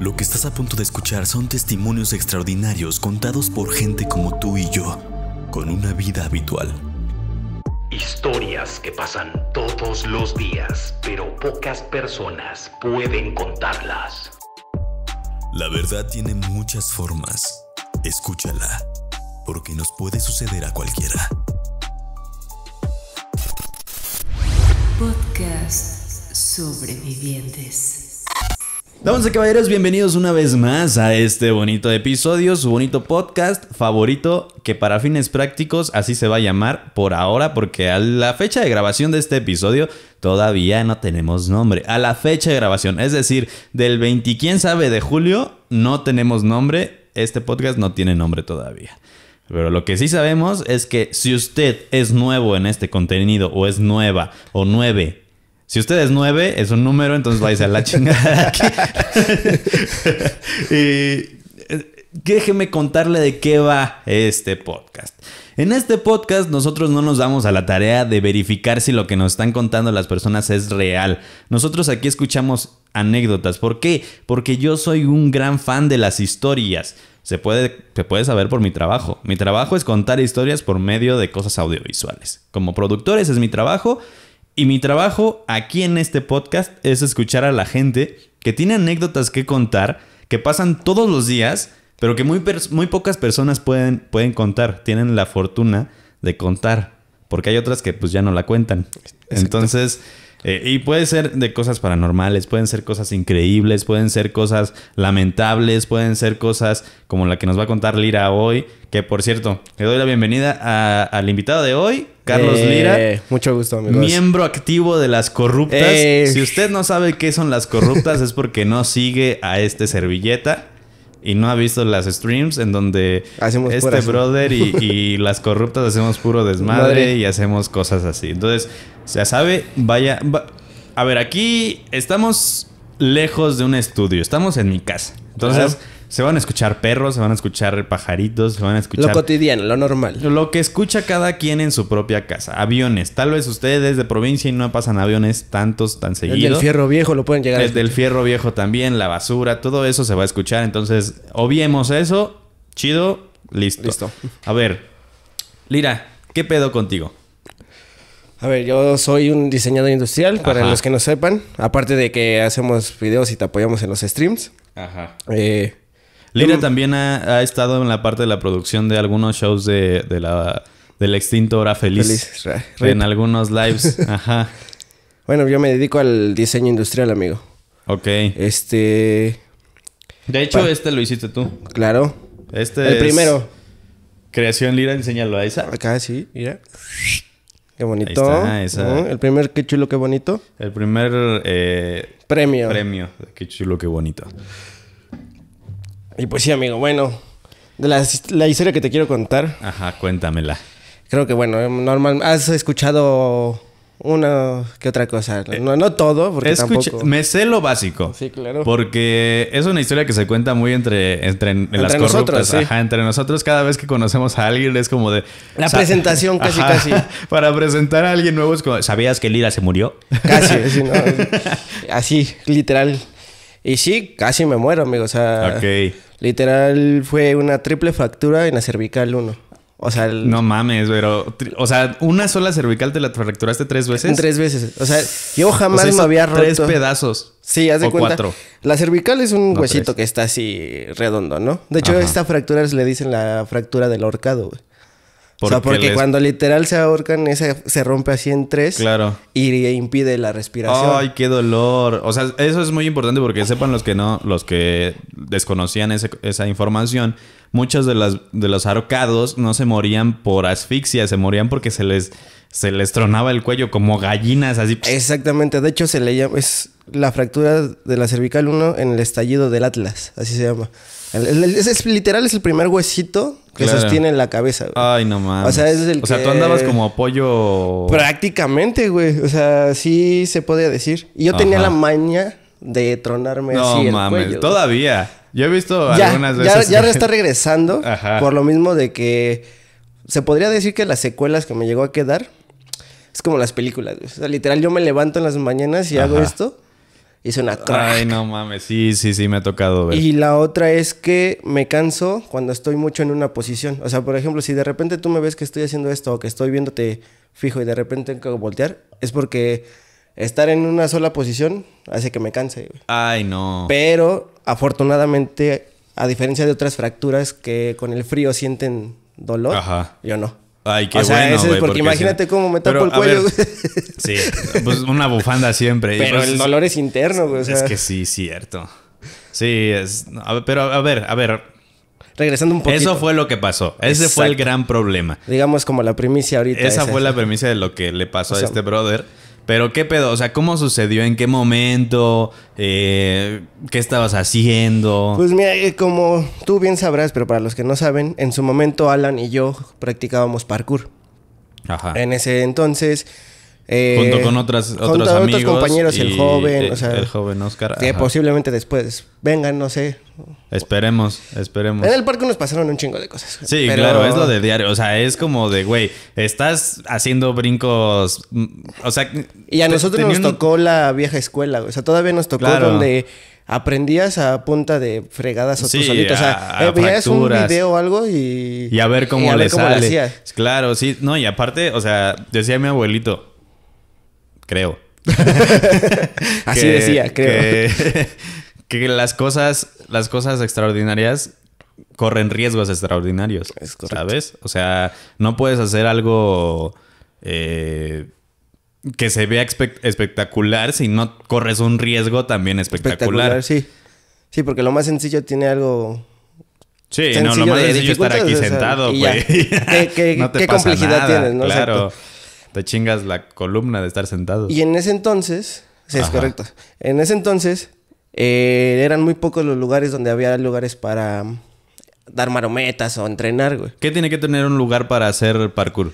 Lo que estás a punto de escuchar son testimonios extraordinarios contados por gente como tú y yo, con una vida habitual. Historias que pasan todos los días, pero pocas personas pueden contarlas. La verdad tiene muchas formas. Escúchala, porque nos puede suceder a cualquiera. Podcast Sobrevivientes. Damas a caballeros, bienvenidos una vez más a este bonito episodio, su bonito podcast favorito, que para fines prácticos así se va a llamar por ahora, porque a la fecha de grabación de este episodio todavía no tenemos nombre. A la fecha de grabación, es decir, del 20 quién sabe de julio, no tenemos nombre. Este podcast no tiene nombre todavía. Pero lo que sí sabemos es que si usted es nuevo en este contenido o es nueva o nueve si usted es 9, es un número, entonces vais a la chingada y eh, déjeme contarle de qué va este podcast. En este podcast nosotros no nos damos a la tarea de verificar si lo que nos están contando las personas es real. Nosotros aquí escuchamos anécdotas. ¿Por qué? Porque yo soy un gran fan de las historias. Se puede, se puede saber por mi trabajo. Mi trabajo es contar historias por medio de cosas audiovisuales. Como productores es mi trabajo y mi trabajo aquí en este podcast es escuchar a la gente que tiene anécdotas que contar, que pasan todos los días, pero que muy, muy pocas personas pueden, pueden contar, tienen la fortuna de contar porque hay otras que pues ya no la cuentan. Entonces, eh, y puede ser de cosas paranormales, pueden ser cosas increíbles, pueden ser cosas lamentables, pueden ser cosas como la que nos va a contar Lira hoy, que por cierto, le doy la bienvenida al invitado de hoy, Carlos eh, Lira. Mucho gusto, amigos. Miembro activo de las corruptas. Eh. Si usted no sabe qué son las corruptas es porque no sigue a este servilleta y no ha visto las streams en donde hacemos este brother y, las corruptas hacemos puro desmadre y hacemos cosas así. Entonces, se sabe, vaya. A ver, aquí estamos lejos de un estudio, estamos en mi casa. Entonces. Se van a escuchar perros, se van a escuchar pajaritos, se van a escuchar... Lo cotidiano, lo normal. Lo que escucha cada quien en su propia casa. Aviones. Tal vez ustedes de provincia y no pasan aviones tantos, tan seguidos. El fierro viejo lo pueden llegar El del fierro viejo también, la basura, todo eso se va a escuchar. Entonces, obviemos eso. Chido, listo. Listo. A ver, Lira, ¿qué pedo contigo? A ver, yo soy un diseñador industrial, para los que no sepan. Aparte de que hacemos videos y te apoyamos en los streams. Ajá. Eh, Lira también ha, estado en la parte de la producción de algunos shows de, la, del extinto Hora Feliz. En algunos lives. Ajá. Bueno, yo me dedico al diseño industrial, amigo. Ok. Este. De hecho, este lo hiciste tú. Claro. Este. El primero. Creación Lira, enséñalo a esa. Acá sí, mira. Qué bonito. Ahí esa. el primer qué chulo, qué bonito. El primer eh, premio. Premio. Qué chulo, qué bonito. Y pues sí, amigo, bueno, de la, historia que te quiero contar. Ajá, cuéntamela. Creo que, bueno, em, normal, has escuchado una que otra cosa. Eh, no, no todo, porque tampoco... Me sé lo básico. Sí, claro. Porque es una historia que se cuenta muy entre, entre, las corruptas. entre nosotros cada vez que conocemos a alguien es como de... La presentación casi, casi. Para presentar a alguien nuevo es como... ¿Sabías que Lira se murió? Casi, así, no, así literal. Y sí, casi me muero, amigo. O sea, literal fue una triple fractura en la cervical 1. O sea, el... no mames, pero, o sea, una sola cervical te la fracturaste tres veces. En tres veces. O sea, yo jamás me había roto. Tres pedazos. Sí, haz de o Cuatro. La cervical es un huesito que está así redondo, ¿no? De hecho, esta fractura le dicen la fractura del horcado, güey o sea, porque cuando literal se ahorcan, ese se rompe así en tres. Y impide la respiración. Ay, qué dolor. O sea, eso es muy importante porque sepan los que no, los que desconocían ese, esa información. Muchos de, las, de los ahorcados no se morían por asfixia, se morían porque se les, se les tronaba el cuello como gallinas, así. Exactamente. De hecho, se le llama. Es la fractura de la cervical 1 en el estallido del Atlas, así se llama es, literal es el primer huesito que sostiene sostiene la cabeza, Ay, no mames. O sea, es el O sea, tú andabas como apoyo... Prácticamente, güey. O sea, sí se podía decir. Y yo tenía la maña de tronarme no, así mames. Todavía. Yo he visto algunas veces... Ya, ya está regresando. Por lo mismo de que... Se podría decir que las secuelas que me llegó a quedar... Es como las películas, O sea, literal yo me levanto en las mañanas y hago esto hice una Ay, no mames, sí, sí, sí, me ha tocado ver. Y la otra es que me canso cuando estoy mucho en una posición. O sea, por ejemplo, si de repente tú me ves que estoy haciendo esto o que estoy viéndote fijo y de repente tengo que voltear, es porque estar en una sola posición hace que me canse. Ay, no. Pero afortunadamente, a diferencia de otras fracturas que con el frío sienten dolor, yo no. Ay, qué bueno, porque, imagínate cómo me tapo el cuello. sí, pues una bufanda siempre. Pero pues el dolor es interno, güey. Es que sí, cierto. Sí, es. pero a ver, a ver. Regresando un poquito. Eso fue lo que pasó. Ese fue el gran problema. Digamos como la primicia ahorita. Esa, fue la primicia de lo que le pasó a este brother. Pero qué pedo, o sea, ¿cómo sucedió? ¿En qué momento? Eh, ¿Qué estabas haciendo? Pues mira, eh, como tú bien sabrás, pero para los que no saben, en su momento Alan y yo practicábamos parkour. Ajá. En ese entonces eh, junto con otras, otros amigos. compañeros, y el joven. o sea, el joven Oscar. Que posiblemente después vengan, no sé. Esperemos, esperemos. En el parque nos pasaron un chingo de cosas. Sí, claro, es lo de diario. O sea, es como de, güey, estás haciendo brincos. Mm, o sea. Y a nosotros nos tocó la vieja escuela, O sea, todavía nos tocó donde aprendías a punta de fregadas o O sea, eh, un video o algo y. Y a ver cómo, le sale. claro, sí. No, y aparte, o sea, decía mi abuelito, creo. Así decía, creo. Que, que, las cosas, las cosas extraordinarias corren riesgos extraordinarios. ¿Sabes? O sea, no puedes hacer algo eh, que se vea espectacular si no corres un riesgo también espectacular. sí. Sí, porque lo más sencillo tiene algo Sí, no, lo más sencillo es estar aquí sentado, güey. ¿Qué, complejidad tienes, Claro te chingas la columna de estar sentado. Y en ese entonces, sí, es correcto. En ese entonces eh, eran muy pocos los lugares donde había lugares para mm, dar marometas o entrenar, güey. ¿Qué tiene que tener un lugar para hacer parkour?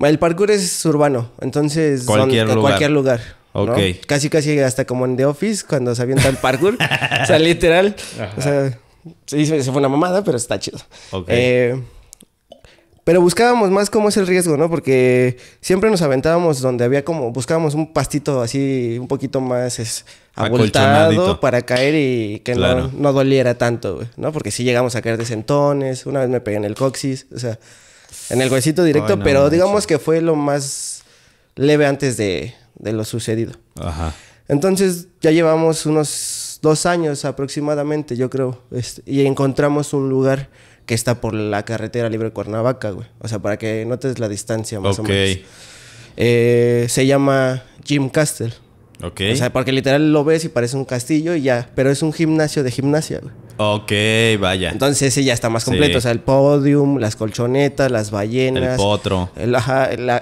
El parkour es urbano, entonces cualquier lugar. Cualquier lugar Ok. Casi, casi hasta como en The Office, cuando se avienta el parkour. o sea, literal. O sea, se fue una mamada, pero está chido. Ok. Eh, pero buscábamos más cómo es el riesgo, ¿no? Porque siempre nos aventábamos donde había como, buscábamos un pastito así un poquito más es, abultado para caer y que no, doliera tanto, ¿no? Porque si llegamos a caer de sentones, una vez me pegué en el coxis, o sea, en el huesito directo, pero digamos que fue lo más leve antes de, de lo sucedido. Ajá. Entonces ya llevamos unos dos años aproximadamente, yo creo, este, y encontramos un lugar que está por la carretera libre de Cuernavaca, güey. O sea, para que notes la distancia más o menos. Eh, se llama Gym Castle. Ok. O sea, porque literal lo ves y parece un castillo y ya. Pero es un gimnasio de gimnasia, güey. Ok, vaya. Entonces ese ya está más completo. O sea, el podium, las colchonetas, las ballenas. El potro.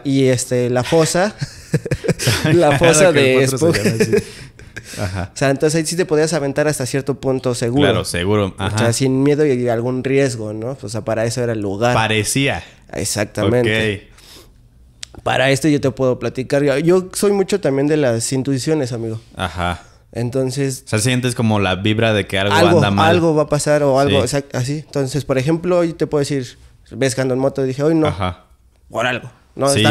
y este, la fosa. la fosa de... O sea, entonces ahí sí te podías aventar hasta cierto punto seguro. Claro, seguro. Ajá. O sea, sin miedo y algún riesgo, ¿no? O sea, para eso era el lugar. Parecía. Exactamente. Para esto yo te puedo platicar. Yo soy mucho también de las intuiciones, amigo. Ajá. Entonces. O sea, sientes como la vibra de que algo, anda mal. Algo va a pasar o algo sí. así. Entonces, por ejemplo, hoy te puedo decir, ves que ando en moto y dije, hoy no. Ajá. Por algo. No, sí,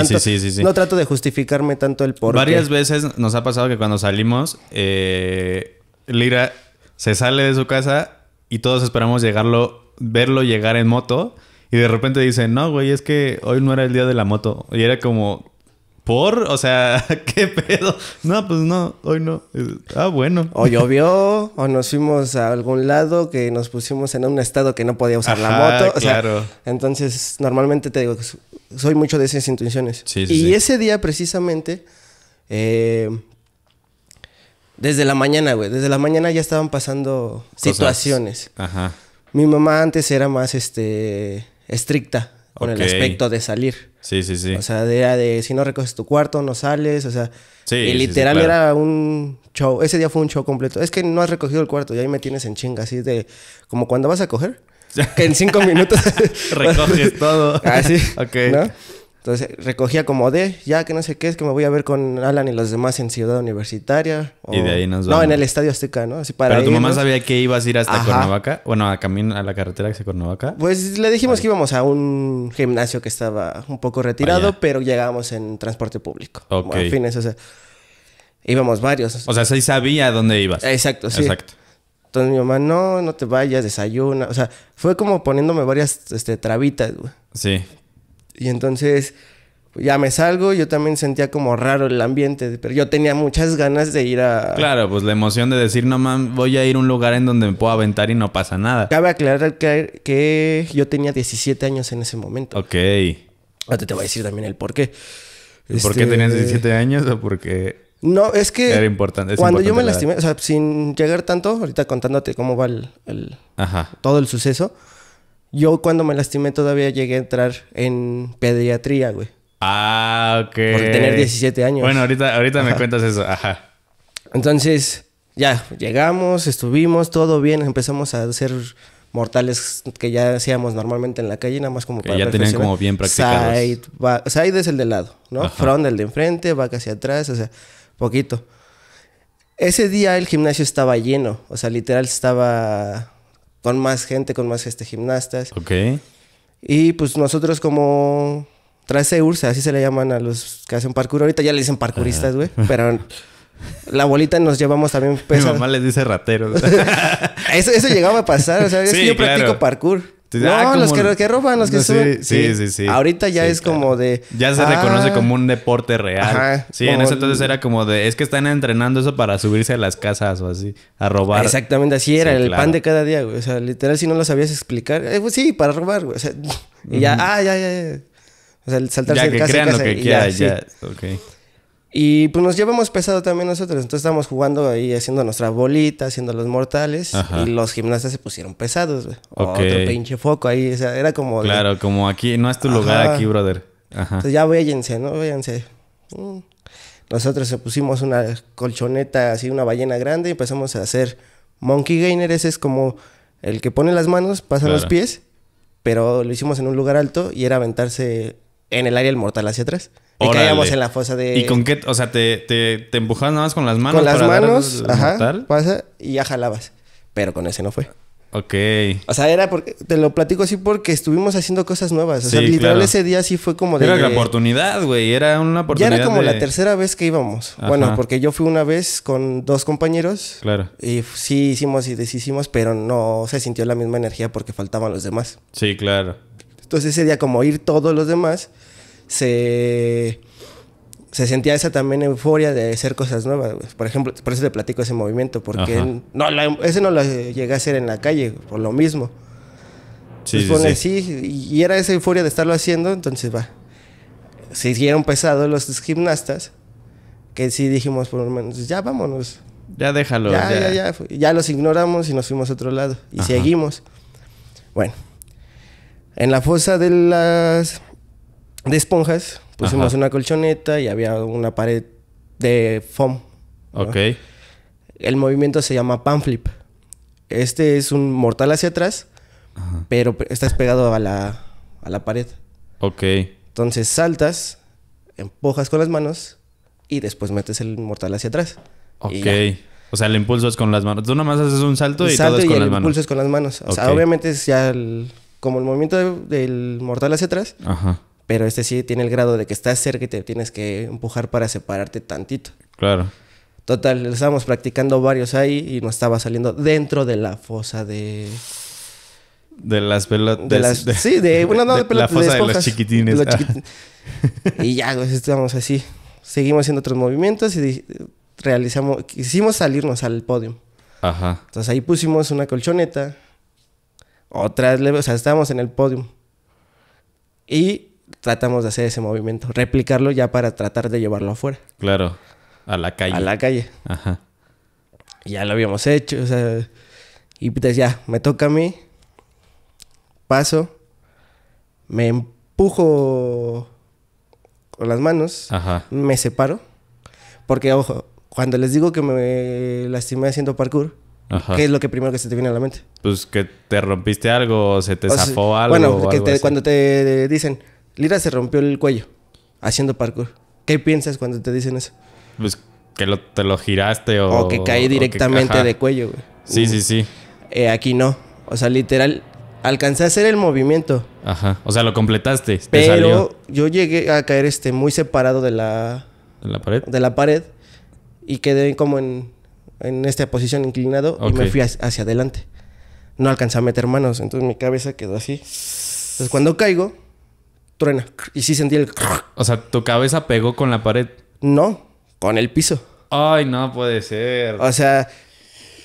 no trato de justificarme tanto el por Varias veces nos ha pasado que cuando salimos, eh, Lira se sale de su casa y todos esperamos llegarlo, verlo llegar en moto. Y de repente dice, no, güey, es que hoy no era el día de la moto. Y era como, ¿por? O sea, ¿qué pedo? No, pues no, hoy no. Ah, bueno. O llovió, o nos fuimos a algún lado que nos pusimos en un estado que no podía usar la moto. claro. entonces, normalmente te digo, soy mucho de esas intuiciones. y ese día precisamente, eh, desde la mañana, güey, desde la mañana ya estaban pasando situaciones. Ajá. Mi mamá antes era más este, estricta con el aspecto de salir. Sí, sí, sí. O sea, de, si no recoges tu cuarto, no sales, o sea. y literal era un show. Ese día fue un show completo. Es que no has recogido el cuarto y ahí me tienes en chinga, así de como cuando vas a coger que en cinco minutos... Recoges todo. Así. Ah, ok. Entonces recogía como de, ya que no sé qué, es que me voy a ver con Alan y los demás en Ciudad Universitaria. Y de ahí nos vamos. No, en el Estadio Azteca, ¿no? Así para Pero tu mamá sabía que ibas a ir hasta Ajá. Bueno, a camino a la carretera que se Cuernavaca. Pues le dijimos que íbamos a un gimnasio que estaba un poco retirado, pero llegábamos en transporte público. Ok. Bueno, fines, o sea, íbamos varios. O sea, sí sabía dónde ibas. Exacto, sí. Exacto. Entonces mi mamá, no, no te vayas, desayuna. O sea, fue como poniéndome varias este, trabitas, güey. Sí. Y entonces ya me salgo, yo también sentía como raro el ambiente, pero yo tenía muchas ganas de ir a... Claro, pues la emoción de decir, no mames, voy a ir a un lugar en donde me puedo aventar y no pasa nada. Cabe aclarar que, yo tenía 17 años en ese momento. Ok. Ahora te, voy a decir también el por qué. ¿Por qué tenías 17 este, años o por qué...? No, es que. Era importante. cuando yo me lastimé, o sea, sin llegar tanto, ahorita contándote cómo va el, todo el suceso. Yo cuando me lastimé todavía llegué a entrar en pediatría, güey. Ah, ok. Por tener 17 años. Bueno, ahorita, ahorita me cuentas eso. Ajá. Entonces, ya, llegamos, estuvimos, todo bien. Empezamos a hacer mortales que ya hacíamos normalmente en la calle, nada más como que para ya tenían como bien practicados. Side, side es el de lado, ¿no? Front el de enfrente, va hacia atrás, o sea poquito. Ese día el gimnasio estaba lleno, o sea, literal estaba con más gente, con más este, gimnastas. Ok. Y pues nosotros como trace Ursa, así se le llaman a los que hacen parkour. Ahorita ya le dicen parkouristas, güey, pero la bolita nos llevamos también peso. Mi mamá les dice rateros. eso, eso llegaba a pasar, o sea, yo practico parkour. No, ah, los que, roban, los que son suben. Sí, sí, sí, Ahorita ya es como de. Ya se reconoce ah". como un deporte real. sí, en ese entonces era como de. Es que están entrenando eso para subirse a las casas o así, a robar. Exactamente, así era, el pan de cada día, güey. O sea, literal, si no lo sabías explicar. Eh, pues sí, para robar, güey. O sea, y ya, ah, ya, ya, ya. O sea, el saltarse ya que crean lo que quieran, ya. ya. Y pues nos llevamos pesado también nosotros. Entonces estábamos jugando ahí, haciendo nuestra bolita, haciendo los mortales. Y los gimnastas se pusieron pesados, güey. Otro pinche foco ahí. O sea, era como. Claro, como aquí, no es tu lugar aquí, brother. Ajá. Entonces ya véyanse, ¿no? Véyanse. Mm. Nosotros se pusimos una colchoneta así, una ballena grande, y empezamos a hacer monkey gainer. Ese es como el que pone las manos, pasa los pies, pero lo hicimos en un lugar alto y era aventarse en el área del mortal hacia atrás. Y caíamos en la fosa de. ¿Y con qué? O sea, te, te, empujabas nada más con las manos. Con las manos, ajá. Pasa y ya jalabas. Pero con ese no fue. Ok. O sea, era porque. Te lo platico así porque estuvimos haciendo cosas nuevas. O sea, literal ese día sí fue como de. Era la oportunidad, güey. Era una oportunidad. Ya era como la tercera vez que íbamos. Bueno, porque yo fui una vez con dos compañeros. Claro. Y sí hicimos y deshicimos, pero no se sintió la misma energía porque faltaban los demás. Sí, claro. Entonces ese día, como ir todos los demás se, sentía esa también euforia de hacer cosas nuevas. Por ejemplo, por eso te platico ese movimiento, porque no, ese no lo llegué a hacer en la calle, por lo mismo. Sí, y era esa euforia de estarlo haciendo, entonces va. Se hicieron pesados los gimnastas, que sí dijimos por lo menos, ya vámonos. Ya déjalo. Ya, ya, ya. Ya, los ignoramos y nos fuimos a otro lado. Y seguimos. Bueno, en la fosa de las de esponjas, pusimos una colchoneta y había una pared de foam. Ok. El movimiento se llama panflip. Este es un mortal hacia atrás, pero estás pegado a la, a la pared. Ok. Entonces saltas, empujas con las manos y después metes el mortal hacia atrás. Ok. O sea, el impulso es con las manos. Tú nomás haces un salto y todo es con el impulso es con las manos. O sea, obviamente es ya como el movimiento del mortal hacia atrás. Ajá. Pero este sí tiene el grado de que estás cerca y te tienes que empujar para separarte tantito. Claro. Total, estábamos practicando varios ahí y no estaba saliendo dentro de la fosa de... De las pelotas. sí, de, bueno, no, de, pelotas. de, ah. chiquitines. y ya, pues estábamos así. Seguimos haciendo otros movimientos y realizamos, quisimos salirnos al podio. Ajá. Entonces ahí pusimos una colchoneta, otra leves o sea, estábamos en el podio. Y tratamos de hacer ese movimiento, replicarlo ya para tratar de llevarlo afuera. Claro, a la calle. A la calle. Ajá. Ya lo habíamos hecho, o sea, y pues ya, me toca a mí, paso, me empujo con las manos, Ajá. me separo, porque ojo, cuando les digo que me lastimé haciendo parkour, ¿Qué es lo que primero que se te viene a la mente? Pues que te rompiste algo, o se te zafó algo. Bueno, cuando te dicen, Lira se rompió el cuello haciendo parkour. ¿Qué piensas cuando te dicen eso? Pues que te lo giraste o... O que caí directamente de cuello, güey. Sí, sí, sí. Eh, aquí no. O sea, literal, alcancé a hacer el movimiento. Ajá. O sea, lo completaste. Pero yo llegué a caer este, muy separado de la... ¿De la pared? De la pared. Y quedé como en, en esta posición inclinado y me fui hacia adelante. No alcancé a meter manos, entonces mi cabeza quedó así. Entonces cuando caigo truena. Y sí sentí el... O sea, tu cabeza pegó con la pared. No, con el piso. Ay, no puede ser. O sea,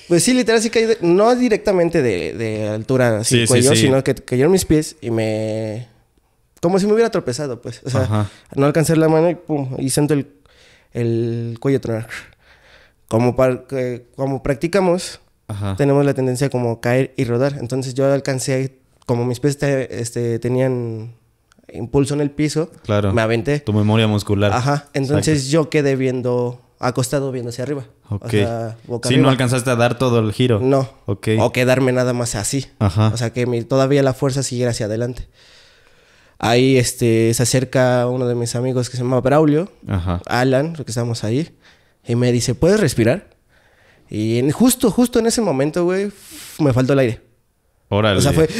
pues sí, literal, sí caí, no directamente de, altura, así cuello, sino que cayeron mis pies y me. Como si me hubiera tropezado, pues. O sea, no alcancé la mano y pum, y siento el, el cuello truenar Como, para, como practicamos, tenemos la tendencia como caer y rodar. Entonces yo alcancé, como mis pies este, tenían impulso en el piso. Claro. Me aventé. Tu memoria muscular. Ajá. Entonces yo quedé viendo, acostado viendo hacia arriba. Ok. O sea, boca no alcanzaste a dar todo el giro. No. Ok. O quedarme nada más así. Ajá. O sea, que todavía la fuerza siguiera hacia adelante. Ahí este, se acerca uno de mis amigos que se llama Braulio, Ajá. Alan, que estábamos ahí, y me dice, ¿puedes respirar? Y justo, justo en ese momento, güey, me faltó el aire. Órale. O sea, fue...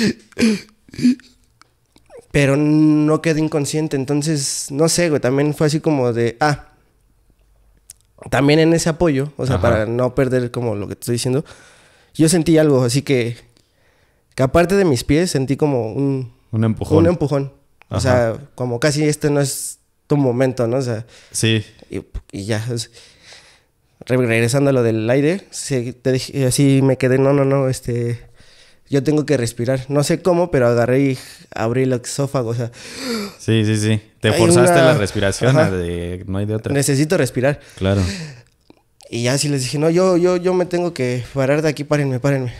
pero no quedé inconsciente. Entonces, no sé, güey, también fue así como de, ah, también en ese apoyo, o sea, para no perder como lo que te estoy diciendo, yo sentí algo, así que, aparte de mis pies, sentí como un... Un empujón. Un empujón. O sea, como casi este no es tu momento, ¿no? O sea... Sí. Y, ya. regresando a lo del aire, así me quedé, no, no, no, este yo tengo que respirar. No sé cómo, pero agarré y abrí el esófago. O sea, sí, sí, sí. Te forzaste la respiración. No hay de otra. Necesito respirar. Claro. Y ya sí les dije, no, yo, yo, yo me tengo que parar de aquí, párenme, párenme.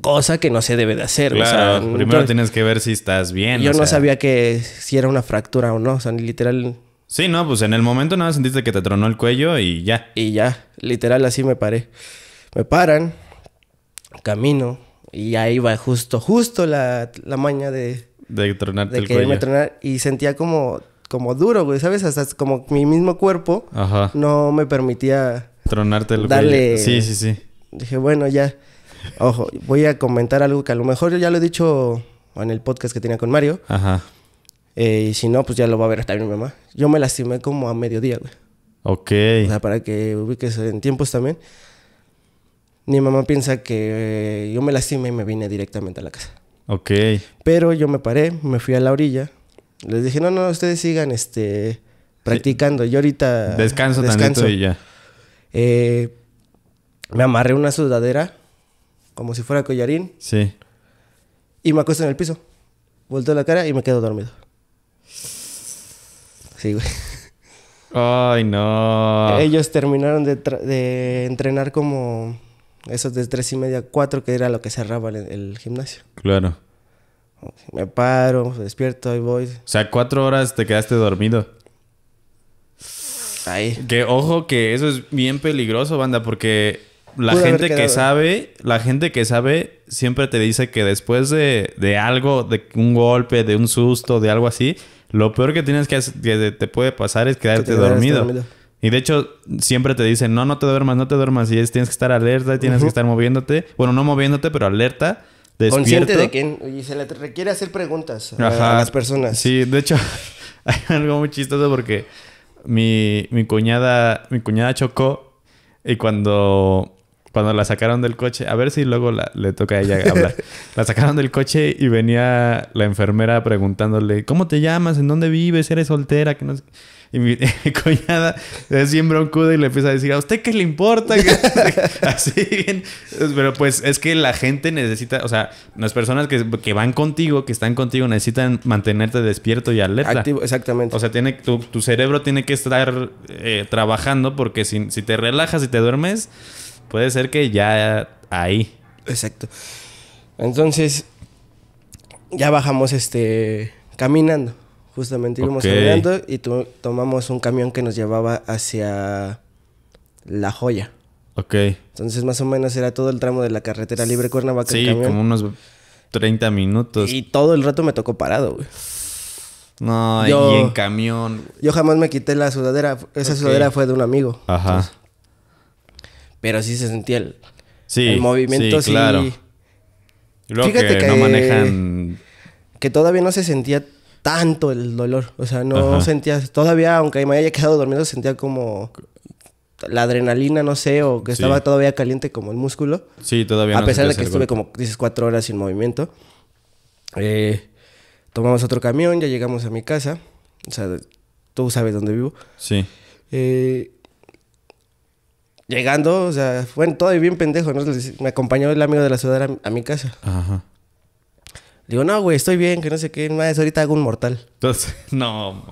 Cosa que no se debe de hacer. Claro, o sea, primero tienes que ver si estás bien. Yo no sabía que si era una fractura o no. O sea, ni literal. Sí, no, pues en el momento nada sentiste que te tronó el cuello y ya. Y ya, literal así me paré. Me paran, camino, y ahí va justo, justo la, la maña de... De tronarte de el Tronar, y sentía como, como duro, güey, ¿sabes? Hasta como mi mismo cuerpo no me permitía... Tronarte el darle... Sí, sí, sí. Dije, bueno, ya. Ojo, voy a comentar algo que a lo mejor yo ya lo he dicho en el podcast que tenía con Mario. Ajá. Eh, y si no, pues ya lo va a ver hasta mi mamá. Yo me lastimé como a mediodía, güey. Ok. O sea, para que ubiques en tiempos también mi mamá piensa que eh, yo me lastimé y me vine directamente a la casa. Ok. Pero yo me paré, me fui a la orilla. Les dije, no, no, ustedes sigan este, practicando. Yo ahorita. Descanso, descanso. y ya. Eh, me amarré una sudadera, como si fuera collarín. Sí. Y me acuesto en el piso. Volteo la cara y me quedo dormido. Sí, güey. Ay, no. Ellos terminaron de, de entrenar como esos de tres y media, cuatro, que era lo que cerraba el, gimnasio. Claro. Me paro, despierto, y voy. O sea, cuatro horas te quedaste dormido. Ahí. Que ojo que eso es bien peligroso, banda, porque la gente que sabe, la gente que sabe siempre te dice que después de, de, algo, de un golpe, de un susto, de algo así, lo peor que tienes que, que te puede pasar es quedarte dormido. Y de hecho, siempre te dicen, no, no te duermas, no te duermas. Y es, tienes que estar alerta, tienes que estar moviéndote. Bueno, no moviéndote, pero alerta. Consciente de quién? Y se le requiere hacer preguntas a las personas. Sí, de hecho, hay algo muy chistoso porque mi, mi cuñada, mi cuñada chocó y cuando cuando la sacaron del coche, a ver si luego le toca a ella hablar. la sacaron del coche y venía la enfermera preguntándole, ¿cómo te llamas? ¿En dónde vives? ¿Eres soltera? Que no sé... Y mi, cuñada es bien broncuda y le empieza a decir, ¿a usted qué le importa? Así bien. Pero pues es que la gente necesita, o sea, las personas que, van contigo, que están contigo, necesitan mantenerte despierto y alerta. Activo, exactamente. O sea, tiene, tu, cerebro tiene que estar eh, trabajando porque si, si te relajas y te duermes, puede ser que ya ahí. Exacto. Entonces, ya bajamos este caminando. Justamente íbamos caminando y tomamos un camión que nos llevaba hacia La Joya. Ok. Entonces, más o menos era todo el tramo de la carretera libre Cuernavaca. Sí, camión. como unos 30 minutos. Y todo el rato me tocó parado, güey. No, y en camión. Yo jamás me quité la sudadera. Esa sudadera fue de un amigo. Ajá. pero sí se sentía el, movimiento. Sí, claro. Fíjate que, no manejan. Que todavía no se sentía tanto el dolor. O sea, no sentía... sentías, todavía, aunque me haya quedado dormido, sentía como la adrenalina, no sé, o que estaba todavía caliente como el músculo. Sí, todavía. A pesar de que estuve como, dices, cuatro horas sin movimiento. Eh, tomamos otro camión, ya llegamos a mi casa. O sea, tú sabes dónde vivo. Sí. Eh, llegando, o sea, fue todo bien pendejo, Me acompañó el amigo de la ciudad a, mi casa. Ajá digo, no, güey, estoy bien, que no sé qué, más, ahorita hago un mortal. Entonces, no,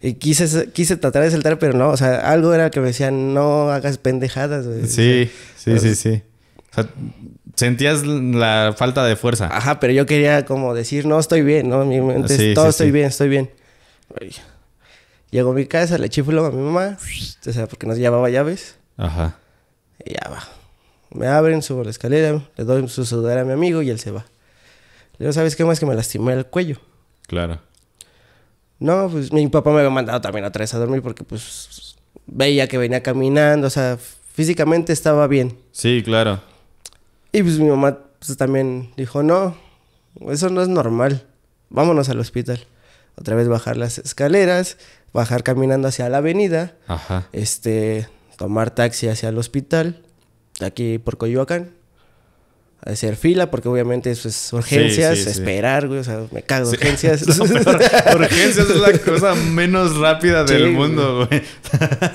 Y quise, tratar de saltar, pero no, o sea, algo era que me decían, no hagas pendejadas, Sí, sí, sí, sí. O sea, sentías la falta de fuerza. Ajá, pero yo quería como decir, no, estoy bien, ¿no? Mi mente, todo estoy bien, estoy bien. Llego a mi casa, le chiflo a mi mamá, o sea, porque nos llevaba llaves. Ajá. Y ya va. Me abren, subo la escalera, le doy su sudadera a mi amigo y él se va. Le ¿sabes qué más que me lastimé el cuello? Claro. No, pues mi papá me había mandado también otra vez a dormir porque pues veía que venía caminando, o sea, físicamente estaba bien. Sí, claro. Y pues mi mamá pues, también dijo, no, eso no es normal, vámonos al hospital. Otra vez bajar las escaleras, bajar caminando hacia la avenida, este, tomar taxi hacia el hospital, aquí por Coyoacán hacer fila, porque obviamente eso es urgencias, esperar, güey. O sea, me cago urgencias. urgencias es la cosa menos rápida del mundo, güey.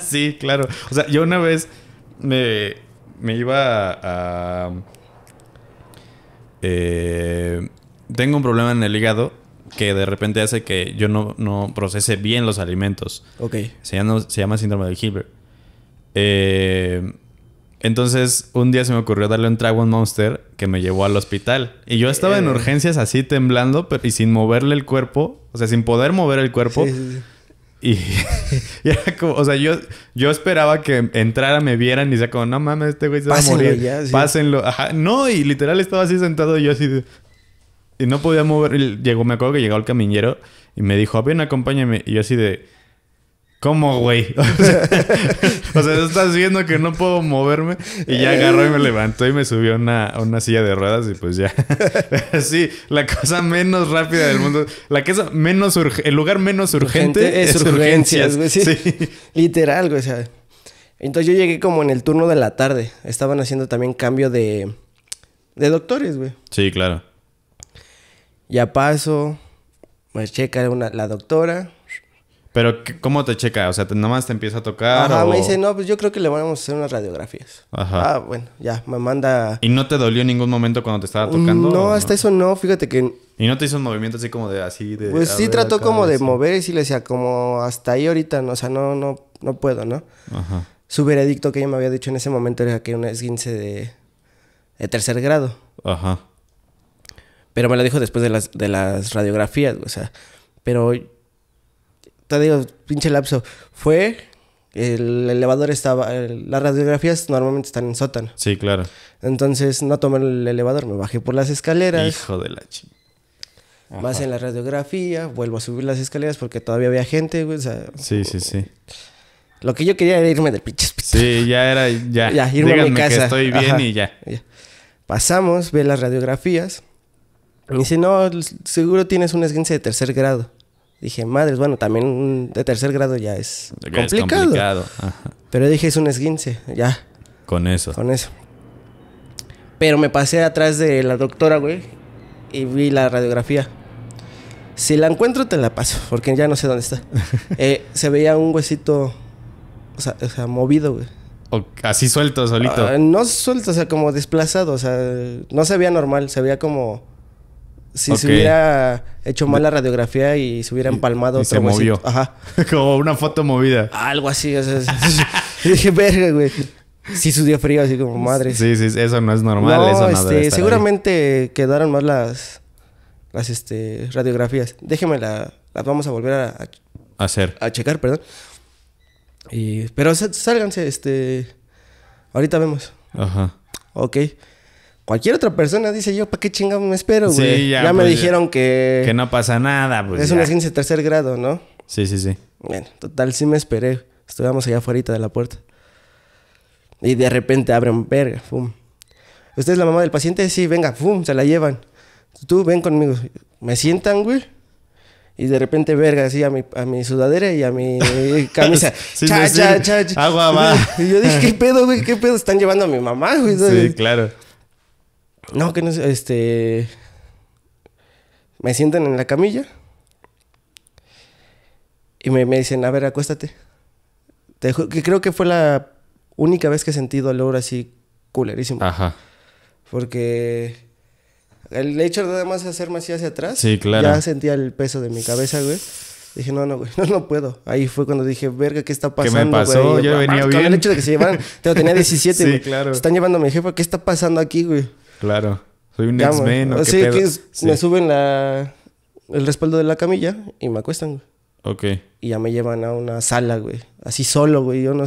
sí, claro. O sea, yo una vez me, iba a. Eh, tengo un problema en el hígado que de repente hace que yo no, procese bien los alimentos. Ok. Se llama, se llama síndrome de Hilbert. Eh, entonces, un día se me ocurrió darle un Dragon monster que me llevó al hospital. Y yo estaba en eh. urgencias así temblando y sin moverle el cuerpo, o sea, sin poder mover el cuerpo. Y, era como, o sea, yo, yo esperaba que entrara, me vieran y sea como, no mames, este güey se va a morir. Pásenlo. Ajá. No, y literal estaba así sentado y yo así. De, y no podía mover. Y llegó, me acuerdo que llegó el camillero y me dijo, Bien, acompáñame. Y yo así de ¿Cómo, güey? O sea, estás viendo que no puedo moverme. Y ya agarró y me levantó y me subió a una, silla de ruedas y pues ya. sí, la cosa menos rápida del mundo. La es menos urgente. El lugar menos urgente, es, urgencias, güey. Sí. Literal, güey. O sea. Entonces yo llegué como en el turno de la tarde. Estaban haciendo también cambio de. de doctores, güey. Sí, claro. Ya paso. Me pues checa la doctora pero, ¿cómo te checa? O sea, nada más te empieza a tocar. Ajá, me dice, no, pues yo creo que le vamos a hacer unas radiografías. Ajá. Ah, bueno, ya, me manda. ¿Y no te dolió en ningún momento cuando te estaba tocando? No, hasta eso no, fíjate que. ¿Y no te hizo un movimiento así como de así de. Pues sí trató como de mover y sí le decía, como hasta ahí ahorita, no, o sea, no, no, no puedo, ¿no? Ajá. Su veredicto que ella me había dicho en ese momento era que era una esguince de, de tercer grado. Ajá. Pero me lo dijo después de las, de las radiografías, o sea. Pero te digo, pinche lapso. Fue, el elevador estaba, las radiografías normalmente están en sótano. Sí, claro. Entonces no tomé el elevador, me bajé por las escaleras. Hijo de la chingada. Más en la radiografía, vuelvo a subir las escaleras porque todavía había gente, güey. O sea, sí, sí, sí. Lo que yo quería era irme del pinche hospital. Sí, ya era, ya. ya irme a mi casa. que estoy bien y ya. Pasamos, ve las radiografías. Y dice, no, seguro tienes un esguince de tercer grado. Dije, madres, bueno, también de tercer grado ya es complicado. Pero dije, es un esguince, ya. Con eso. Con eso. Pero me pasé atrás de la doctora, güey, y vi la radiografía. Si la encuentro, te la paso, porque ya no sé dónde está. Eh, se veía un huesito, o sea, movido, güey. O así suelto, solito. Ah, no suelto, o sea, como desplazado, o sea, no se veía normal, se veía como si se hubiera hecho mal la radiografía y se hubiera empalmado se movió. Ajá. Como una foto movida. Algo así, o sea, dije, verga, güey. Sí subió frío, así como madre. Sí, sí, eso no es normal, no, este, seguramente quedaron mal las las este radiografías. Déjeme la, las vamos a volver a, hacer. A checar, perdón. Y pero sálganse este ahorita vemos. Ajá. Ok. Cualquier otra persona dice yo, ¿para qué chingado me espero, güey? ya, me pues, dijeron que... Que no pasa nada, pues. Es una ciencia de tercer grado, ¿no? Sí, sí, sí. Bueno, total, sí me esperé. Estuvimos allá afuera de la puerta. Y de repente abren, verga, fum. ¿Usted es la mamá del paciente? Sí, venga, fum, se la llevan. Tú ven conmigo. Me sientan, güey. Y de repente, verga, así a mi, a mi sudadera y a mi camisa. sí, cha, cha, cha, Agua, va. y yo dije, ¿qué pedo, güey? ¿Qué pedo? Están llevando a mi mamá, güey. Sí, claro. No, que no es, este... Me sienten en la camilla. Y me, dicen, a ver, acuéstate. que creo que fue la única vez que he sentido dolor así culerísimo. Ajá. Porque el hecho de además hacerme así hacia atrás. Sí, claro. Ya sentía el peso de mi cabeza, güey. Dije, no, no, güey, no, puedo. Ahí fue cuando dije, verga, ¿qué está pasando? ¿Qué me pasó? venía bien. el hecho de que se llevan, tenía 17, Se están llevando a mi jefa, ¿qué está pasando aquí, güey? Claro. Soy un X-Men o qué pedo? me suben la, el respaldo de la camilla y me acuestan, güey. Ok. Y ya me llevan a una sala, güey. Así solo, güey. Yo no...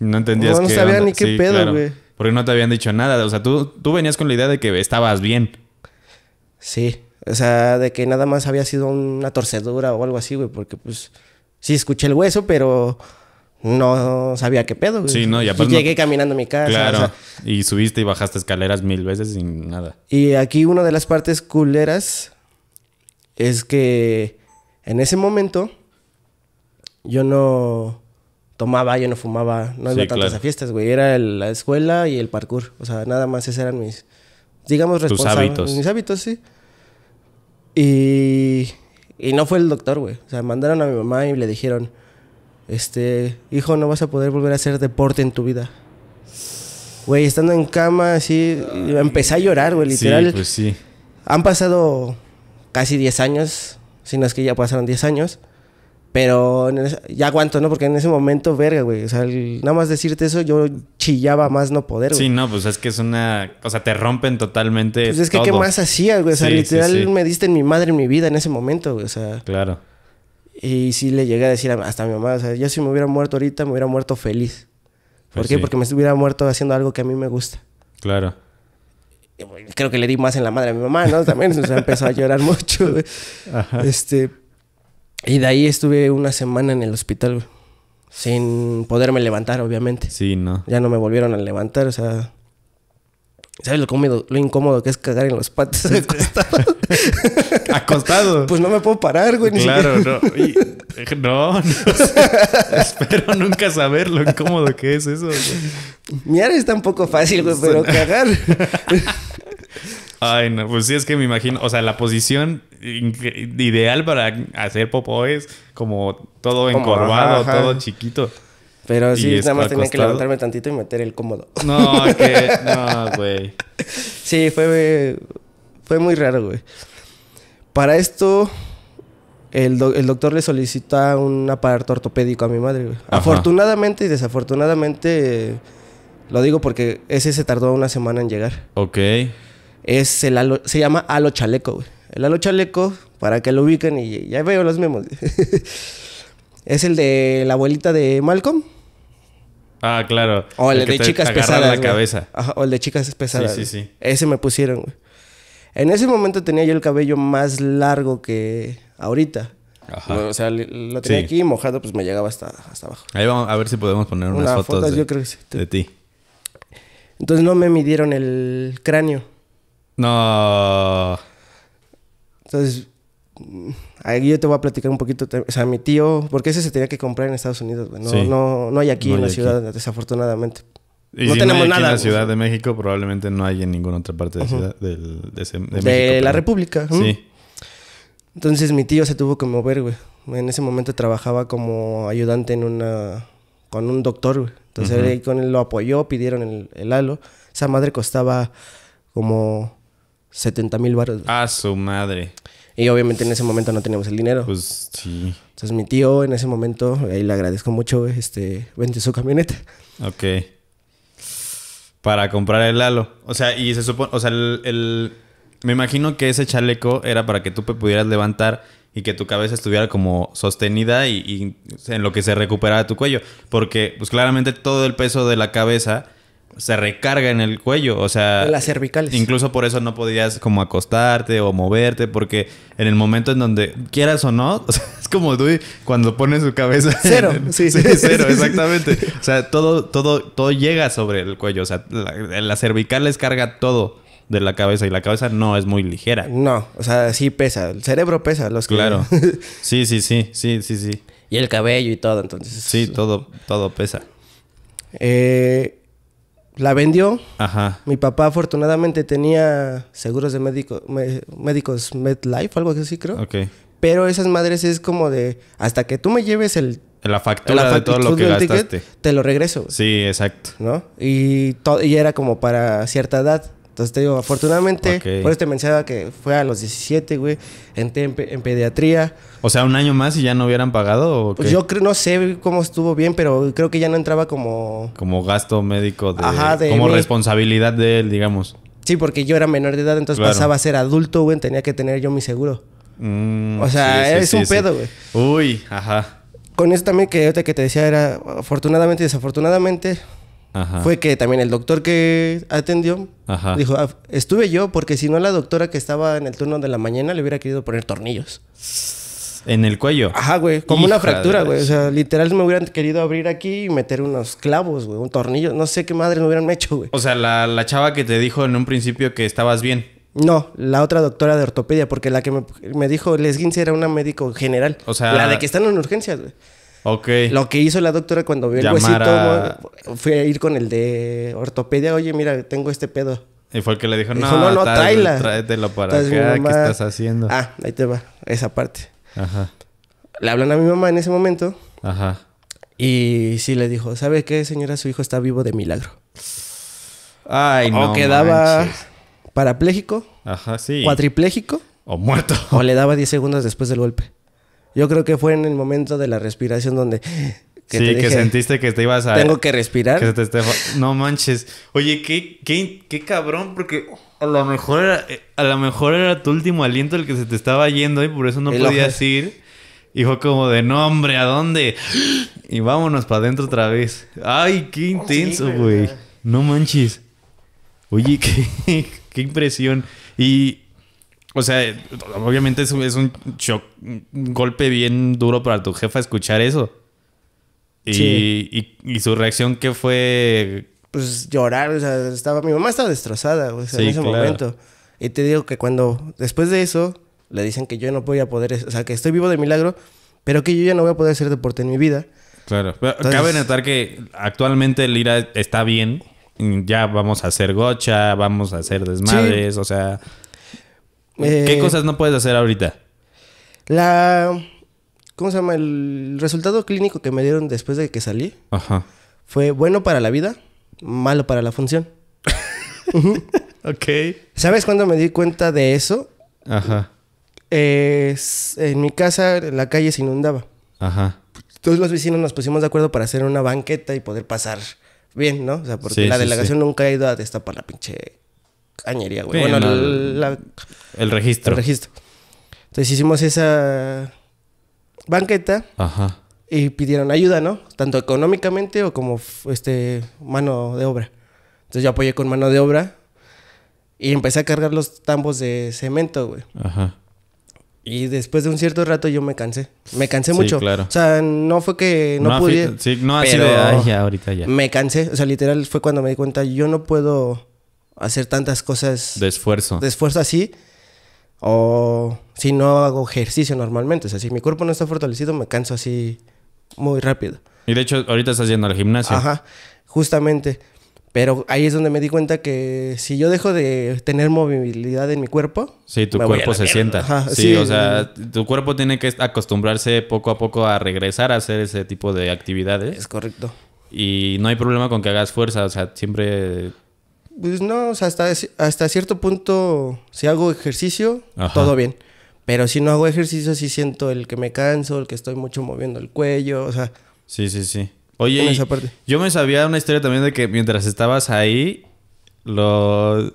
No entendías No, no sabía ni qué pedo, güey. Porque no te habían dicho nada. O sea, tú, tú venías con la idea de que estabas bien. Sí. O sea, de que nada más había sido una torcedura o algo así, güey. Porque, pues... Sí, escuché el hueso, pero no sabía qué pedo. Sí, no, y, llegué caminando a mi casa. y subiste y bajaste escaleras mil veces sin nada. Y aquí una de las partes culeras es que en ese momento yo no tomaba, yo no fumaba, no iba tantas fiestas, güey. Era la escuela y el parkour. O sea, nada más esos eran mis, digamos, responsables. hábitos. Mis hábitos, sí. Y, y no fue el doctor, güey. O sea, mandaron a mi mamá y le dijeron este, hijo, no vas a poder volver a hacer deporte en tu vida. Güey, estando en cama, así, empecé a llorar, güey, literal. Sí, pues sí. Han pasado casi 10 años, sino es que ya pasaron 10 años. Pero ya aguanto, ¿no? Porque en ese momento, verga, güey. O sea, nada más decirte eso, yo chillaba más no poder, güey. Sí, no, pues es que es una. O sea, te rompen totalmente. Pues es que, ¿qué más hacía, güey? O sea, literal me diste en mi madre en mi vida en ese momento, güey. O sea. Claro. Y sí le llegué a decir hasta a mi mamá, o sea, yo si me hubiera muerto ahorita, me hubiera muerto feliz. Pues ¿Por qué? Porque me hubiera muerto haciendo algo que a mí me gusta. Claro. Pues, creo que le di más en la madre a mi mamá, ¿no? También, o sea, empezó a llorar mucho. Ajá. Este, y de ahí estuve una semana en el hospital, sin poderme levantar, obviamente. Sí, ¿no? Ya no me volvieron a levantar, o sea, ¿Sabes lo cómodo, lo incómodo que es cagar en los patios acostado? ¿Acostado? Pues no me puedo parar, güey. Claro, ni eh, no. no, no. espero nunca saber lo incómodo que es eso. Mi está es tan poco fácil, güey, pero cagar. Ay, no, pues sí, es que me imagino, o sea, la posición ideal para hacer popó es como todo encorvado, todo chiquito. Pero sí, nada más tenía que levantarme tantito y meter el cómodo. No, que. No, güey. sí, fue. Fue muy raro, güey. Para esto, el, doctor le solicita un aparato ortopédico a mi madre, güey. Afortunadamente y desafortunadamente. Lo digo porque ese se tardó una semana en llegar. Ok. Es el se llama alo chaleco, güey. El alo chaleco, para que lo ubiquen y ya veo los memes Es el de la abuelita de Malcolm. Ah, claro. O el, de chicas pesadas. La cabeza. Ajá, o el de chicas pesadas. Sí, sí, sí. Ese me pusieron, En ese momento tenía yo el cabello más largo que ahorita. Ajá. O sea, lo tenía aquí mojado, pues me llegaba hasta, abajo. Ahí vamos a ver si podemos poner unas fotos, de, yo creo que sí. de ti. Entonces no me midieron el cráneo. No. Entonces Ahí yo te voy a platicar un poquito. O sea, mi tío, porque ese se tenía que comprar en Estados Unidos, güey. No, no, hay aquí en la ciudad, desafortunadamente. no tenemos nada. en la Ciudad de México probablemente no hay en ninguna otra parte de, la ciudad, de, la República. Sí. Entonces mi tío se tuvo que mover, güey. En ese momento trabajaba como ayudante en una... con un doctor, güey. Entonces con él lo apoyó, pidieron el, el halo. Esa madre costaba como 70 mil baros. A su madre. Y obviamente en ese momento no teníamos el dinero. Pues sí. Entonces mi tío en ese momento, ahí le agradezco mucho, este, su camioneta. Ok. Para comprar el halo. O sea, y se supone, o sea, el, me imagino que ese chaleco era para que tú pudieras levantar y que tu cabeza estuviera como sostenida y, y en lo que se recuperara tu cuello. Porque pues claramente todo el peso de la cabeza se recarga en el cuello, o sea... las cervicales. Incluso por eso no podías como acostarte o moverte, porque en el momento en donde quieras o no, o sea, es como cuando pones su cabeza... Cero, sí. sí. Cero, exactamente. O sea, todo, todo, todo llega sobre el cuello, o sea, la, las cervicales carga todo de la cabeza y la cabeza no es muy ligera. No, o sea, sí pesa, el cerebro pesa, los Claro. Sí, sí, sí, sí, sí, sí. Y el cabello y todo, entonces. Sí, todo todo pesa. Eh, la vendió. Ajá. Mi papá afortunadamente tenía seguros de médico, médicos MedLife, algo así creo. Ok. Pero esas madres es como de, hasta que tú me lleves el... La factura, de todo lo que gastaste. te lo regreso. Sí, exacto. ¿No? Y, y era como para cierta edad. Entonces te digo, afortunadamente, por eso te mencionaba que fue a los 17, güey, entré en, pediatría. O sea, un año más y ya no hubieran pagado. Pues yo creo, no sé cómo estuvo bien, pero creo que ya no entraba como... Como gasto médico, de, como responsabilidad de él, digamos. Sí, porque yo era menor de edad, entonces pasaba a ser adulto, güey, tenía que tener yo mi seguro. Mm, o sea, es un pedo, güey. Uy, ajá. Con eso también que, que te decía era, afortunadamente y desafortunadamente, fue que también el doctor que atendió dijo, ah, estuve yo porque si no la doctora que estaba en el turno de la mañana le hubiera querido poner tornillos. En el cuello. Ajá, güey. Como una fractura, güey. O sea, literal me hubieran querido abrir aquí y meter unos clavos, güey. Un tornillo. No sé qué madre me hubieran hecho, güey. O sea, la, chava que te dijo en un principio que estabas bien. No, la otra doctora de ortopedia, porque la que me, dijo Les era una médico general. O sea, la de que están en urgencias, güey. Lo que hizo la doctora cuando vio el huesito fue ir con el de ortopedia. Oye, mira, tengo este pedo. Y fue el que le dijo, no, no, no tráela. Tráetelo para acá, ¿qué estás haciendo? Ah, ahí te va, esa parte. Ajá. Le hablan a mi mamá en ese momento. Ajá. Y sí le dijo, ¿sabe qué, señora? Su hijo está vivo de milagro. Ay, no. O quedaba parapléjico. Ajá, sí. Cuatripléjico. O muerto. O le daba 10 segundos después del golpe. Yo creo que fue en el momento de la respiración donde... sí, que sentiste que te ibas a... Tengo que respirar. Que te, no manches. Oye, qué, qué, qué cabrón, porque a lo mejor era, eh, a lo mejor era tu último aliento el que se te estaba yendo y por eso no podías ir. Y fue como de, no hombre, ¿a dónde? Y vámonos para adentro otra vez. Ay, qué oh, intenso, güey. no manches. Oye, qué impresión. Y o sea, obviamente es, un golpe bien duro para tu jefa escuchar eso. Y, y, su reacción que fue... Pues llorar, o sea, estaba, mi mamá estaba destrozada en ese momento. Y te digo que cuando, después de eso, le dicen que yo no voy a poder, o sea, que estoy vivo de milagro, pero que yo ya no voy a poder hacer deporte en mi vida. Claro, pero cabe notar que actualmente Lira está bien, ya vamos a hacer gocha, vamos a hacer desmadres, o sea... Eh, ¿Qué cosas no puedes hacer ahorita? La. ¿Cómo se llama? El resultado clínico que me dieron después de que salí Ajá. fue bueno para la vida, malo para la función. ok. ¿Sabes cuándo me di cuenta de eso? Ajá. en mi casa la calle se inundaba. Ajá. Todos los vecinos nos pusimos de acuerdo para hacer una banqueta y poder pasar bien, ¿no? O sea, porque la delegación nunca ha ido a destapar la pinche cañería, güey. bueno, el registro. El registro. Entonces hicimos esa banqueta. Ajá. Y pidieron ayuda, ¿no? Tanto económicamente o como este mano de obra. Entonces yo apoyé con mano de obra y empecé a cargar los tambos de cemento, güey. Ajá. Y después de un cierto rato yo me cansé. Me cansé mucho. Claro. O sea, no fue que no, pude. Sí, no ha sido... ya, ahorita ya. Me cansé. O sea, literal fue cuando me di cuenta, yo no puedo hacer tantas cosas. De esfuerzo. De esfuerzo así. O si no hago ejercicio normalmente. O sea, si mi cuerpo no está fortalecido, me canso así muy rápido. Y de hecho, ahorita estás yendo al gimnasio. Ajá, justamente. Pero ahí es donde me di cuenta que si yo dejo de tener movilidad en mi cuerpo. Sí, tu cuerpo se sienta. Ajá, sí, o sea, tu cuerpo tiene que acostumbrarse poco a poco a regresar a hacer ese tipo de actividades. Es correcto. Y no hay problema con que hagas fuerza, o sea, siempre pues no, o sea, hasta, hasta cierto punto, si hago ejercicio, todo bien. Pero si no hago ejercicio, sí siento el que me canso, el que estoy mucho moviendo el cuello, o sea. Sí, sí, sí. Oye, yo me sabía una historia también de que mientras estabas ahí, los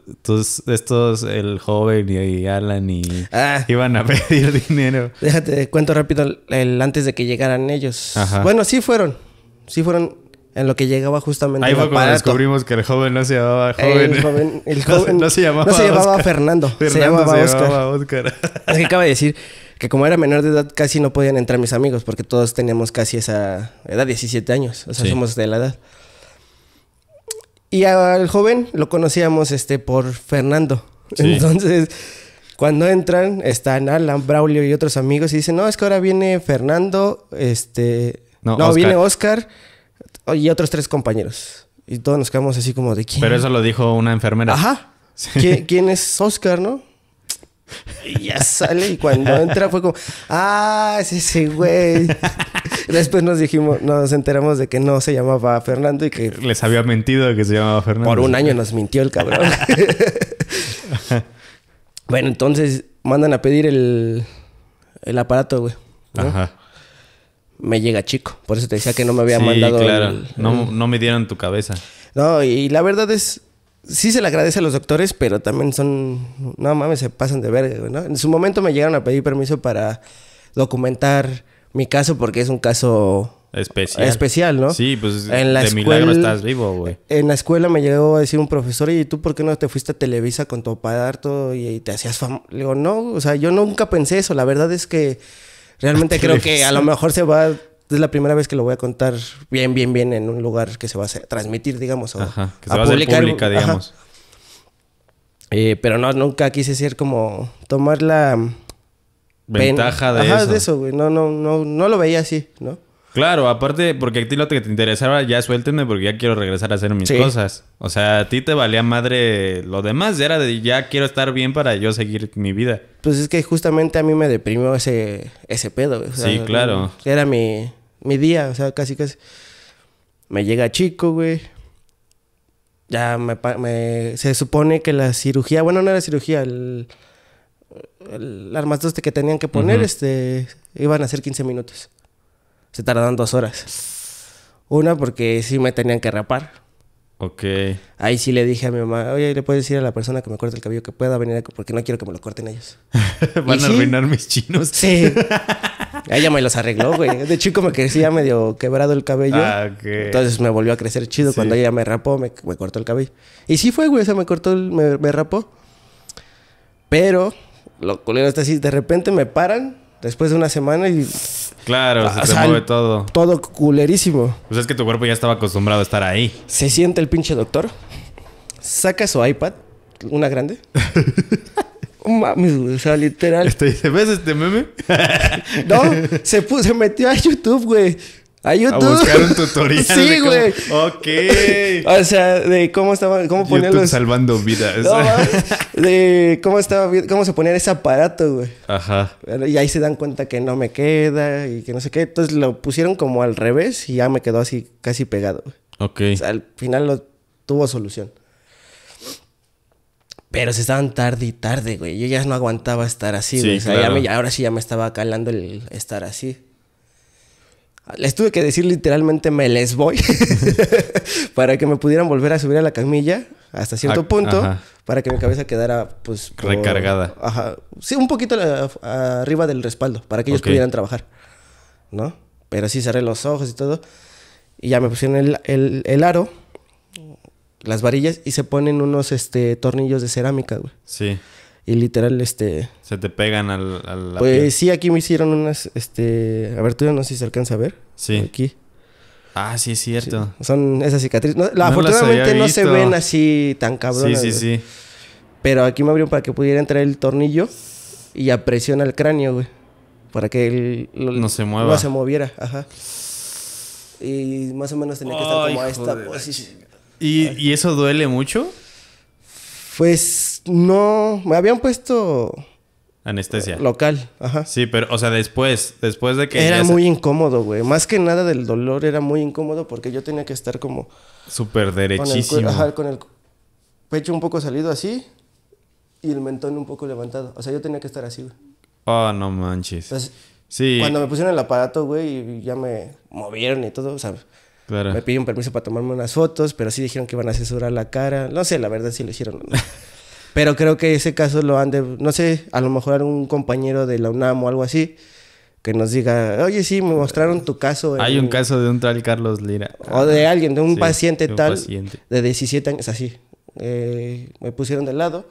estos, el joven y, Alan y ah. iban a pedir dinero. Déjate, cuento rápido el, antes de que llegaran ellos. Bueno, sí fueron. Sí fueron en lo que llegaba justamente. Ahí fue cuando descubrimos que el joven no se llamaba joven. El joven, no, se llamaba, se llamaba Fernando, Se llamaba, Oscar. que acaba de decir que como era menor de edad casi no podían entrar mis amigos porque todos teníamos casi esa edad, 17 años. O sea, somos de la edad. Y al joven lo conocíamos este por Fernando. Entonces, cuando entran, están Alan, Braulio y otros amigos y dicen, no, es que ahora viene Fernando, este... No, viene Oscar y otros tres compañeros. Y todos nos quedamos así como de quién. Pero eso lo dijo una enfermera. Ajá. ¿Quién es Oscar, no? Y ya sale y cuando entra fue como, ah, es ese güey. Después nos dijimos, nos enteramos de que no se llamaba Fernando y que... Les había mentido que se llamaba Fernando. Por un año nos mintió el cabrón. bueno, entonces mandan a pedir el, el aparato, güey. Ajá me llega chico. Por eso te decía que no me había sí, mandado. Claro, No, me dieron tu cabeza. No, y la verdad es, sí se le agradece a los doctores, pero también son, no mames, se pasan de verga, ¿no? En su momento me llegaron a pedir permiso para documentar mi caso porque es un caso especial, especial ¿no? Sí, pues de milagro estás vivo, güey. En la escuela me llegó a decir un profesor, ¿y tú por qué no te fuiste a Televisa con tu padre harto y te hacías famoso? Le digo, no, o sea, yo nunca pensé eso, la verdad es que Realmente creo que a lo mejor se va... Es la primera vez que lo voy a contar bien, bien, bien en un lugar que se va a transmitir, digamos, o que se a va publicar, pública, digamos. Eh, pero no, nunca quise ser como tomar la ventaja de de Ajá, de eso, güey. No, no, no, no lo veía así, ¿no? Claro, aparte, porque a ti lo que te interesaba, ya suélteme porque ya quiero regresar a hacer mis cosas. O sea, a ti te valía madre lo demás, ya era de ya quiero estar bien para yo seguir mi vida. Pues es que justamente a mí me deprimió ese, ese pedo. sí, claro. Era mi, día, o sea, casi casi. Me llega chico, güey. Ya me, Se supone que la cirugía, bueno, no era cirugía, el, el este que tenían que poner, este, iban a ser 15 minutos se tardaron dos horas. Una porque sí me tenían que rapar. Ok. Ahí sí le dije a mi mamá, oye, ¿le puedes decir a la persona que me corte el cabello que pueda venir Porque no quiero que me lo corten ellos. Van a arruinar mis chinos. Sí. Ella me los arregló, güey. De chico me crecía medio quebrado el cabello. Ah, ok. Entonces me volvió a crecer chido. Cuando ella me rapó, me, cortó el cabello. Y sí fue, güey. O me cortó, me, rapó. Pero, lo culero está así. De repente me paran después de una semana y Claro, se mueve todo. Todo culerísimo. sea, pues es que tu cuerpo ya estaba acostumbrado a estar ahí. Se siente el pinche doctor, saca su iPad, una grande. Mames, o sea, literal. Este, ¿Ves este meme? no, se, puso, se metió a YouTube, güey a YouTube. A buscar un tutorial. sí, güey. Ok. o sea, de cómo estaba, YouTube salvando vidas. de cómo estaba, cómo se ponía ese aparato, güey. Ajá. Y ahí se dan cuenta que no me queda y que no sé qué. Entonces lo pusieron como al revés y ya me quedó así casi pegado. Güey. Ok. O sea, al final lo tuvo solución. Pero se estaban tarde y tarde, güey. Yo ya no aguantaba estar así, güey. O sea, ahora sí ya me estaba calando el estar así. Les tuve que decir literalmente me les voy para que me pudieran volver a subir a la camilla hasta cierto ah, punto para que mi cabeza quedara pues recargada. Ajá. Sí, un poquito eh, arriba del respaldo para que ellos pudieran trabajar. ¿No? Pero sí cerré los ojos y todo. Y ya me pusieron el, el aro, las varillas y se ponen unos este, tornillos de cerámica, güey. Sí. Y literal, este... Se te pegan al... pues sí, aquí me hicieron unas, este... A ver, ya no sé si se alcanza a ver. Sí. Aquí. Ah, sí, es cierto. Son esas cicatrices. No, afortunadamente no se ven así tan cabronas. Sí, sí, sí. Pero aquí me abrieron para que pudiera entrar el tornillo y ya presiona el cráneo, güey. Para que él... No se mueva. No se moviera, ajá. Y más o menos tenía que estar como a esta posición. ¿Y, ¿Y eso duele mucho? Pues no, me habían puesto Anestesia. Local, ajá. Sí, pero, o sea, después, después de que... Era muy incómodo, güey. Más que nada del dolor era muy incómodo porque yo tenía que estar como... Súper derechísimo. Con el, ajá, con el pecho un poco salido así y el mentón un poco levantado. O sea, yo tenía que estar así, güey. Oh, no manches. sí. Cuando me pusieron el aparato, güey, y ya me movieron y todo, o sea, Claro. Me pidieron permiso para tomarme unas fotos, pero sí dijeron que iban a asesorar la cara. No sé, la verdad, si lo hicieron pero creo que ese caso lo han de... No sé, a lo mejor un compañero de la UNAM o algo así que nos diga, oye, sí, me mostraron tu caso. Hay un caso de un tal Carlos Lira. O de alguien, de un paciente tal de 17 años, así. Eh, me pusieron de lado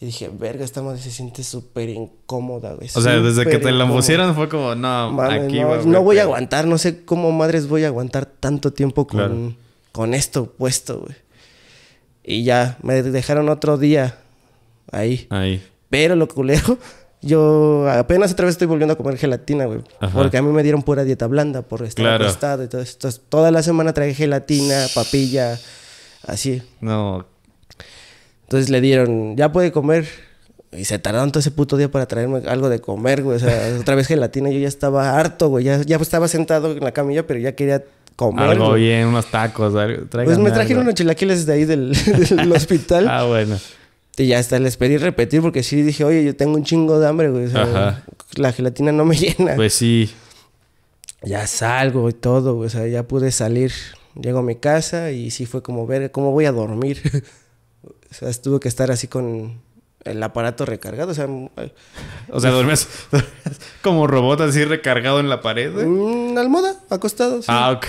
y dije, verga, esta madre se siente súper incómoda, güey. O sea, desde que te la pusieron fue como, no, aquí no, no voy a aguantar, no sé cómo madres voy a aguantar tanto tiempo con, con esto puesto, güey. Y ya, me dejaron otro día ahí. Ahí. Pero lo culero, yo apenas otra vez estoy volviendo a comer gelatina, güey. Porque a mí me dieron pura dieta blanda por estar claro. acostado y todo esto. Toda la semana traje gelatina, papilla, así. No, entonces le dieron, ya puede comer. Y se tardaron todo ese puto día para traerme algo de comer, güey. O sea, otra vez gelatina. Yo ya estaba harto, güey. Ya, ya estaba sentado en la camilla, pero ya quería comer. Algo bien, unos tacos. pues me trajeron unos chilaquiles de ahí del, hospital. ah, bueno. Y ya hasta les pedí repetir porque sí dije, oye, yo tengo un chingo de hambre, güey. La gelatina no me llena. Pues sí. Ya salgo y todo, güey. O sea, ya pude salir. Llego a mi casa y sí fue como, ver ¿cómo voy a dormir? O sea, tuve que estar así con el aparato recargado. O sea, o sea dormías, como robot así recargado en la pared. En Una mm, almohada, acostado. Ah, ok.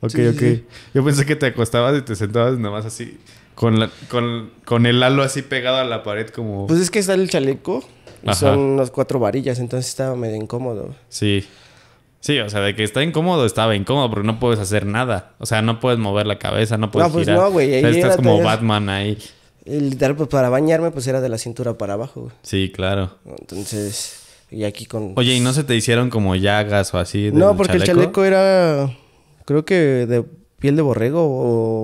Ok, ok. Yo pensé que te acostabas y te sentabas nada más así. Con, la, con, con, el halo así pegado a la pared como... Pues es que está el chaleco. Y son las cuatro varillas, entonces estaba medio incómodo. Sí. Sí, o sea, de que está incómodo, estaba incómodo, porque no puedes hacer nada. O sea, no puedes mover la cabeza, no puedes no, pues girar. No, güey. estás como Batman ahí. Pues, para bañarme, pues era de la cintura para abajo, Sí, claro. Entonces, y aquí con. Oye, ¿y no se te hicieron como llagas o así? No, porque el chaleco era. Creo que de piel de borrego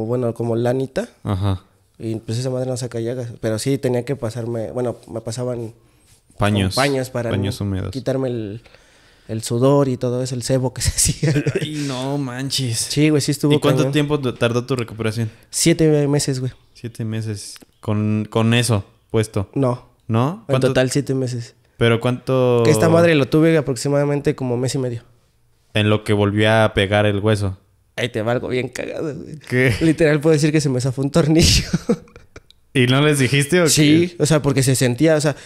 o, bueno, como lanita. Ajá. Y pues esa madre no saca llagas. Pero sí tenía que pasarme. Bueno, me pasaban. Paños. Paños para. Paños húmedos. Quitarme el el sudor y todo eso, el sebo que se hacía. Ay, no manches. Sí, güey, sí estuvo. ¿Y cuánto tiempo tardó tu recuperación? Siete meses, güey. Siete meses. Con, con eso puesto. No. ¿No? En total, siete meses. ¿Pero cuánto...? esta madre lo tuve aproximadamente como mes y medio. En lo que volví a pegar el hueso. Ahí te va bien cagado, güey. ¿Qué? Literal puedo decir que se me zafó un tornillo. ¿Y no les dijiste o Sí, o sea, porque se sentía, o sea,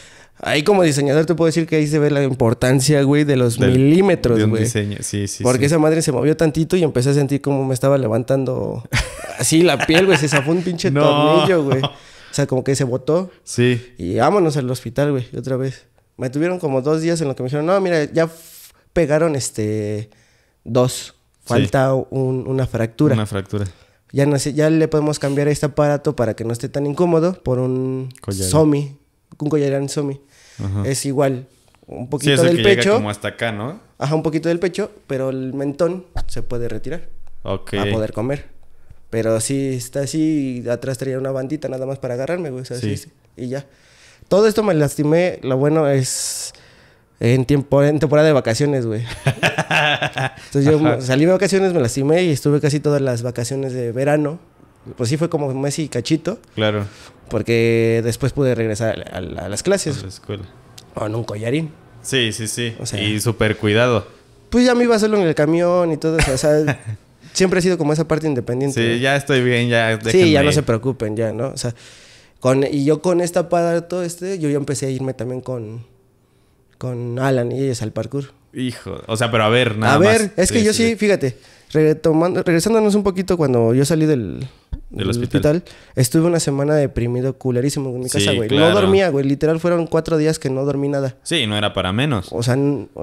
Ahí como diseñador te puedo decir que ahí se ve la importancia, güey, de los milímetros, güey. Diseño. Porque esa madre se movió tantito y empecé a sentir como me estaba levantando así la piel, güey. Se zafó un pinche tornillo, güey. O sea, como que se botó. Sí. Y vámonos al hospital, güey, otra vez. Me tuvieron como dos días en lo que me dijeron, no, mira, ya pegaron este dos. Falta una fractura. Una fractura. Ya, no ya le podemos cambiar este aparato para que no esté tan incómodo por un Collado. SOMI, Kunko en Somi. Es igual, un poquito del que pecho. como hasta acá, ¿no? Ajá, un poquito del pecho, pero el mentón se puede retirar. Ok. Para poder comer. Pero sí, está así, y atrás traía una bandita nada más para agarrarme, güey. O sea, sí. y ya. Todo esto me lastimé, lo bueno es en, tiempo, en temporada de vacaciones, güey. Entonces yo salí de vacaciones, me lastimé y estuve casi todas las vacaciones de verano. Pues sí fue como Messi cachito. Claro. Porque después pude regresar a, las clases. A la escuela. Con un collarín. Sí, sí, sí. y súper cuidado. Pues ya me iba solo en el camión y todo eso. O sea, siempre ha sido como esa parte independiente. Sí, ya estoy bien, ya. Sí, ya no se preocupen, ya, ¿no? O sea, con, y yo con esta todo este, yo ya empecé a irme también con, con Alan y ellos al parkour. Hijo, o sea, pero a ver, nada A ver, es que yo sí, fíjate, regresándonos un poquito cuando yo salí del, hospital. Estuve una semana deprimido, culerísimo en mi casa, güey. No dormía, güey. Literal fueron cuatro días que no dormí nada. Sí, no era para menos. O sea,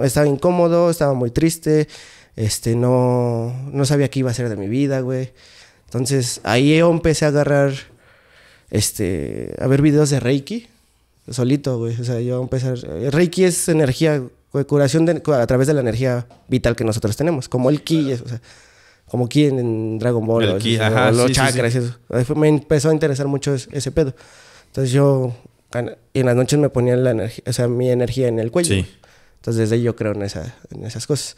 estaba incómodo, estaba muy triste. Este, no, no sabía qué iba a hacer de mi vida, güey. Entonces, ahí yo empecé a agarrar, este, a ver videos de Reiki. Solito, güey. O sea, yo empecé... A... Reiki es energía curación a través de la energía vital que nosotros tenemos, como el ki, o sea, como ki en, Dragon Ball, o, los chakras, Eso. me empezó a interesar mucho ese, pedo. Entonces yo en las noches me ponía la energía, o sea, mi energía en el cuello. Entonces desde ahí yo creo en, esa, en esas cosas.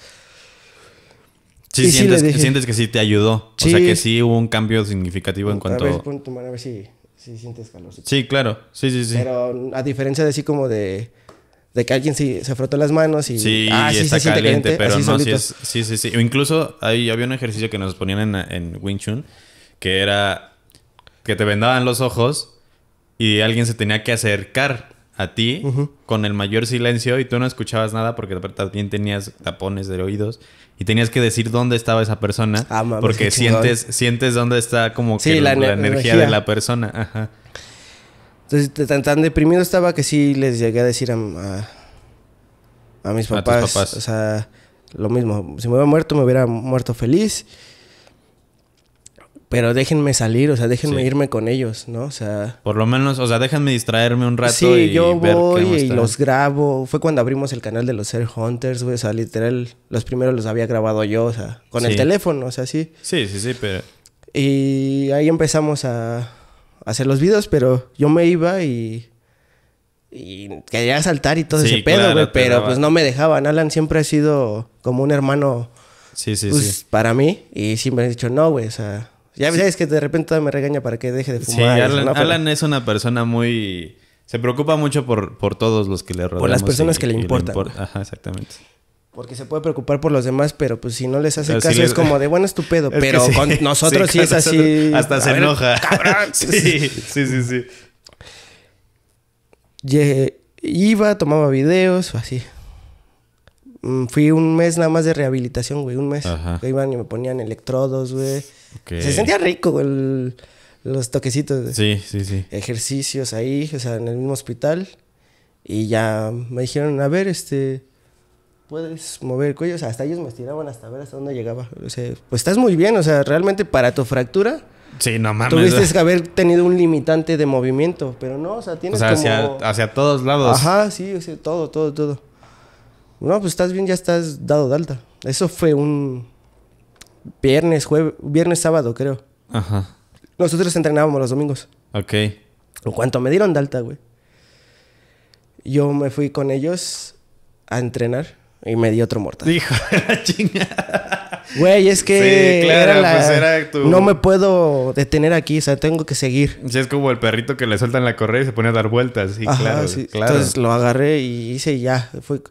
Sí, sientes, que sí te ayudó. O sea, que sí hubo un cambio significativo en cuanto... a ver si, sientes calor. Sí, claro. Sí, sí, sí. Pero a diferencia de así como de de que alguien se, se frotó las manos y... Sí, ah, sí, está caliente, pero no, sí, es, sí, sí, incluso ahí había un ejercicio que nos ponían en, en Wing Chun que era que te vendaban los ojos y alguien se tenía que acercar a ti con el mayor silencio y tú no escuchabas nada porque también tenías tapones de oídos y tenías que decir dónde estaba esa persona ah, porque sientes sientes dónde está como la, energía de la persona. Ajá. Entonces, tan, tan deprimido estaba que sí les llegué a decir a, mis papás, O sea, lo mismo. Si me hubiera muerto, me hubiera muerto feliz. Pero déjenme salir, o sea, déjenme irme con ellos, ¿no? O sea... Por lo menos, o sea, déjenme distraerme un rato sí, yo voy y los grabo. Fue cuando abrimos el canal de los Air Hunters, güey. O sea, literal, los primeros los había grabado yo, o sea, con el teléfono, o sea, sí. Sí, sí, sí, pero... Y ahí empezamos a, hacer los videos, pero yo me iba y y quería saltar y todo ese pedo, güey, pero pues no me dejaban. Alan siempre ha sido como un hermano pues, para mí y siempre han dicho, no, güey, o sea, ya sabes que de repente me regaña para que deje de fumar. Sí, Alan, es una persona muy... Se preocupa mucho por, por todos los que le rodean. Por las personas que le importan. Ajá, exactamente porque se puede preocupar por los demás, pero pues si no les hace caso es como de bueno estupendo, pero nosotros sí, es así. Hasta se enoja. Cabrón. sí, sí, sí, sí. Iba, tomaba videos, así. Mm, fui un mes nada más de rehabilitación, güey, un mes. Iban y me ponían electrodos, güey. Se sentía rico, güey, los toquecitos. de Sí, sí, sí. Ejercicios ahí, o sea, en el mismo hospital. Y ya me dijeron, a ver, este puedes mover el cuello, o sea, hasta ellos me estiraban hasta ver hasta dónde llegaba. O sea, pues estás muy bien, o sea, realmente para tu fractura. Sí, no mames. Tuviste que haber tenido un limitante de movimiento, pero no, o sea, tienes o sea, hacia, todos lados. Ajá, sí, o sea, todo, todo, todo. No, pues estás bien, ya estás dado de alta. Eso fue un viernes, jueves, viernes, sábado, creo. Ajá. Nosotros entrenábamos los domingos. Ok. En cuanto me dieron de alta, güey. Yo me fui con ellos a entrenar. Y me di otro mortal. Hijo de Güey, es que. Pues no me puedo detener aquí, o sea, tengo que seguir. Sí, es como el perrito que le sueltan la correa y se pone a dar vueltas. Y claro, claro. Entonces lo agarré y hice y ya. Fue...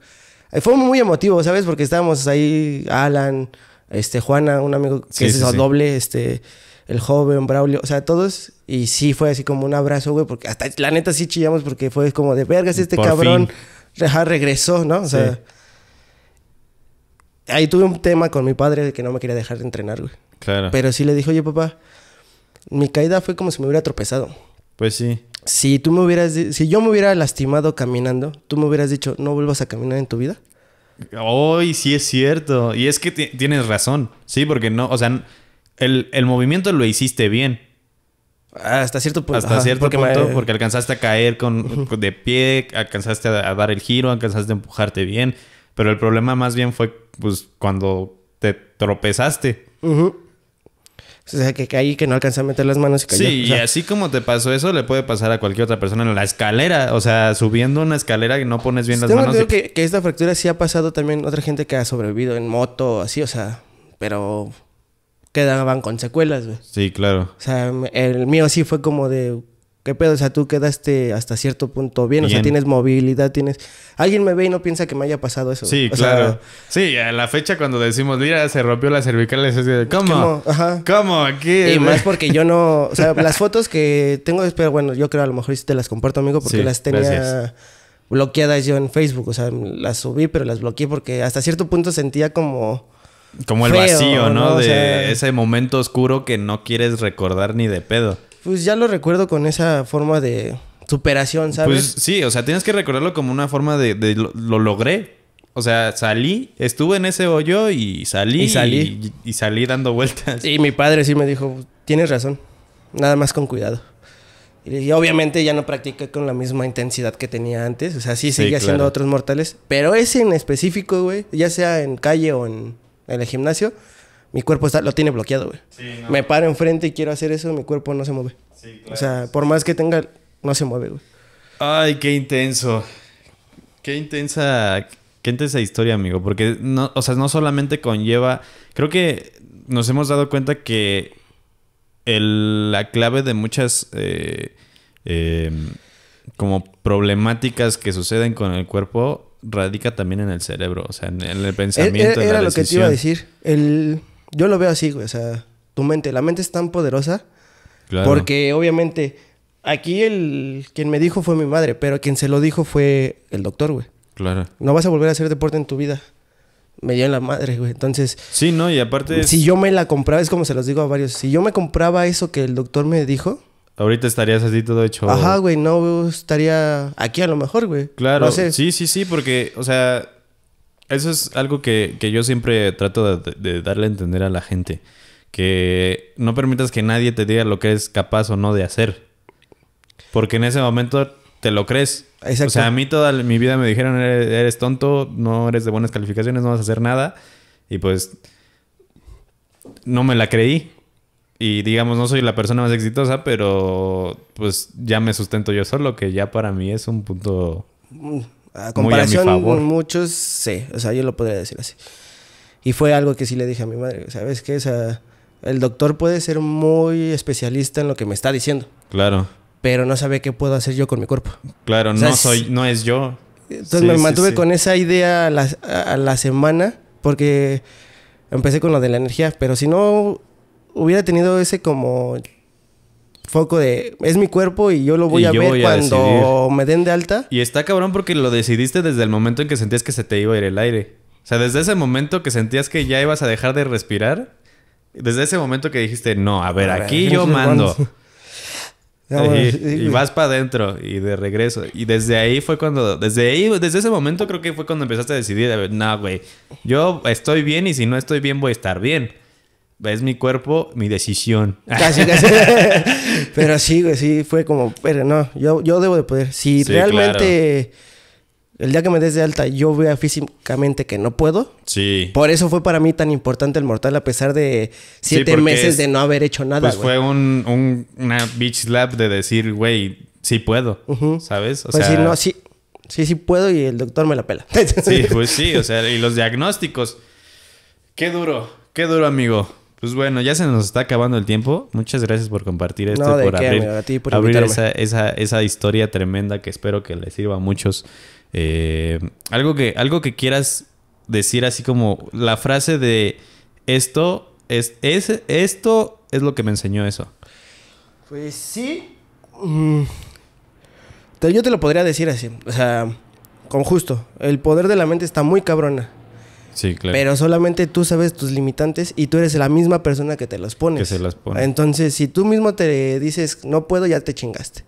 Eh, fue muy emotivo, ¿sabes? Porque estábamos ahí, Alan, este, Juana, un amigo que es doble, este, el joven, Braulio, o sea, todos. Y sí, fue así como un abrazo, güey, porque hasta la neta sí chillamos porque fue como de vergas este cabrón. regresó, ¿no? O sea ahí tuve un tema con mi padre de que no me quería dejar de entrenar, güey. Claro. Pero sí le dijo, oye, papá, mi caída fue como si me hubiera tropezado. Pues sí. Si tú me hubieras... Si yo me hubiera lastimado caminando, tú me hubieras dicho, no vuelvas a caminar en tu vida. Hoy sí es cierto. Y es que tienes razón. Sí, porque no... O sea, el, movimiento lo hiciste bien. Hasta cierto punto. Hasta cierto punto, porque alcanzaste a caer con, de pie, alcanzaste a, dar el giro, alcanzaste a empujarte bien. Pero el problema más bien fue pues cuando te tropezaste. O sea, que caí, que no alcancé a meter las manos y cayó. Sí, y así como te pasó eso, le puede pasar a cualquier otra persona en la escalera. O sea, subiendo una escalera y no pones bien las manos. Yo que, esta fractura sí ha pasado también a otra gente que ha sobrevivido en moto, así, o sea, pero quedaban con secuelas, güey. Sí, claro. O sea, el mío sí fue como de ¿Qué pedo? O sea, tú quedaste hasta cierto punto bien, o sea, tienes movilidad, tienes... Alguien me ve y no piensa que me haya pasado eso. Sí, claro. Sí, a la fecha cuando decimos, mira, se rompió la cervical, es de, pues, ¿cómo? ¿Cómo? Ajá. ¿Cómo? ¿Qué? Y más porque yo no... O sea, las fotos que tengo, pero bueno, yo creo a lo mejor si te las comparto, amigo, porque las tenía... Bloqueadas yo en Facebook, o sea, las subí, pero las bloqueé porque hasta cierto punto sentía como. Como el vacío, ¿no? De ese momento oscuro que no quieres recordar ni de pedo pues ya lo recuerdo con esa forma de superación, ¿sabes? Pues sí, o sea, tienes que recordarlo como una forma de, lo, logré. O sea, salí, estuve en ese hoyo y salí. Y salí. Y, salí dando vueltas. Y mi padre sí me dijo, tienes razón, nada más con cuidado. Y obviamente ya no practiqué con la misma intensidad que tenía antes. O sea, sí seguía haciendo otros mortales. Pero ese en específico, güey, ya sea en calle o en el gimnasio, mi cuerpo lo tiene bloqueado, güey. Me paro enfrente y quiero hacer eso, mi cuerpo no se mueve. O sea, por más que tenga, no se mueve, güey. Ay, qué intenso. Qué intensa, qué intensa historia, amigo. Porque, no, o sea, no solamente conlleva. Creo que nos hemos dado cuenta que la clave de muchas. Eh, em, como problemáticas que suceden con el cuerpo radica también en el cerebro, o sea, en el e-, pensamiento. Era, e-, era lo que te iba a decir. El yo lo veo así, güey. O sea, tu mente. La mente es tan poderosa. Claro. Porque obviamente aquí el quien me dijo fue mi madre, pero quien se lo dijo fue el doctor, güey. Claro. No vas a volver a hacer deporte en tu vida. Me dio en la madre, güey. Entonces. Sí, no, y aparte. Si yo me la compraba, es como se los digo a varios. Si yo me compraba eso que el doctor me dijo, Ahorita estarías así todo hecho. Ajá, güey, no estaría aquí a lo mejor, güey. Claro, sí, sí, sí, porque, o sea, eso es algo que, yo siempre trato de, darle a entender a la gente. Que no permitas que nadie te diga lo que es capaz o no de hacer. Porque en ese momento te lo crees. Exacto. O sea, a mí toda mi vida me dijeron, eres tonto, no eres de buenas calificaciones, no vas a hacer nada. Y pues no me la creí. Y digamos, no soy la persona más exitosa, pero pues ya me sustento yo solo, que ya para mí es un punto mm. A comparación con muchos, sí. O sea, yo lo podría decir así. Y fue algo que sí le dije a mi madre, ¿sabes qué? el doctor puede ser muy especialista en lo que me está diciendo. Claro. Pero no sabe qué puedo hacer yo con mi cuerpo. Claro, no soy, no es yo. Entonces me mantuve con esa idea la, a la semana porque empecé con lo de la energía, pero si no hubiera tenido ese como foco de es mi cuerpo y yo lo voy a ver cuando me den de alta. Y está cabrón porque lo decidiste desde el momento en que sentías que se te iba a ir el aire. O sea, desde ese momento que sentías que ya ibas a dejar de respirar, desde ese momento que dijiste, no, a ver, aquí yo mando. y, vas para adentro y de regreso. Y desde ahí fue cuando, desde ahí, desde ese momento creo que fue cuando empezaste a decidir, no, güey, yo estoy bien y si no estoy bien voy a estar bien es mi cuerpo, mi decisión. Casi, casi. pero sí, güey, sí, fue como, pero no, yo, yo debo de poder. Si realmente el día que me des de alta yo vea físicamente que no puedo. Sí. Por eso fue para mí tan importante el mortal, a pesar de siete meses de no haber hecho nada. Pues fue un, un, una beach slap de decir, güey, sí puedo, ¿sabes? O pues sea, sí, no, sí, sí, sí puedo y el doctor me la pela. sí, pues sí, o sea, y los diagnósticos. Qué duro, qué duro, amigo. Pues bueno, ya se nos está acabando el tiempo. Muchas gracias por compartir esto, por abrir, esa, historia tremenda que espero que les sirva a muchos. Eh, algo, que, algo que quieras decir así como la frase de esto es, es esto es lo que me enseñó eso. Pues sí. Mm, yo te lo podría decir así. O sea, con justo. El poder de la mente está muy cabrona. Sí, claro. Pero solamente tú sabes tus limitantes y tú eres la misma persona que te los pones. Que se las pone. Entonces, si tú mismo te dices, no puedo, ya te chingaste.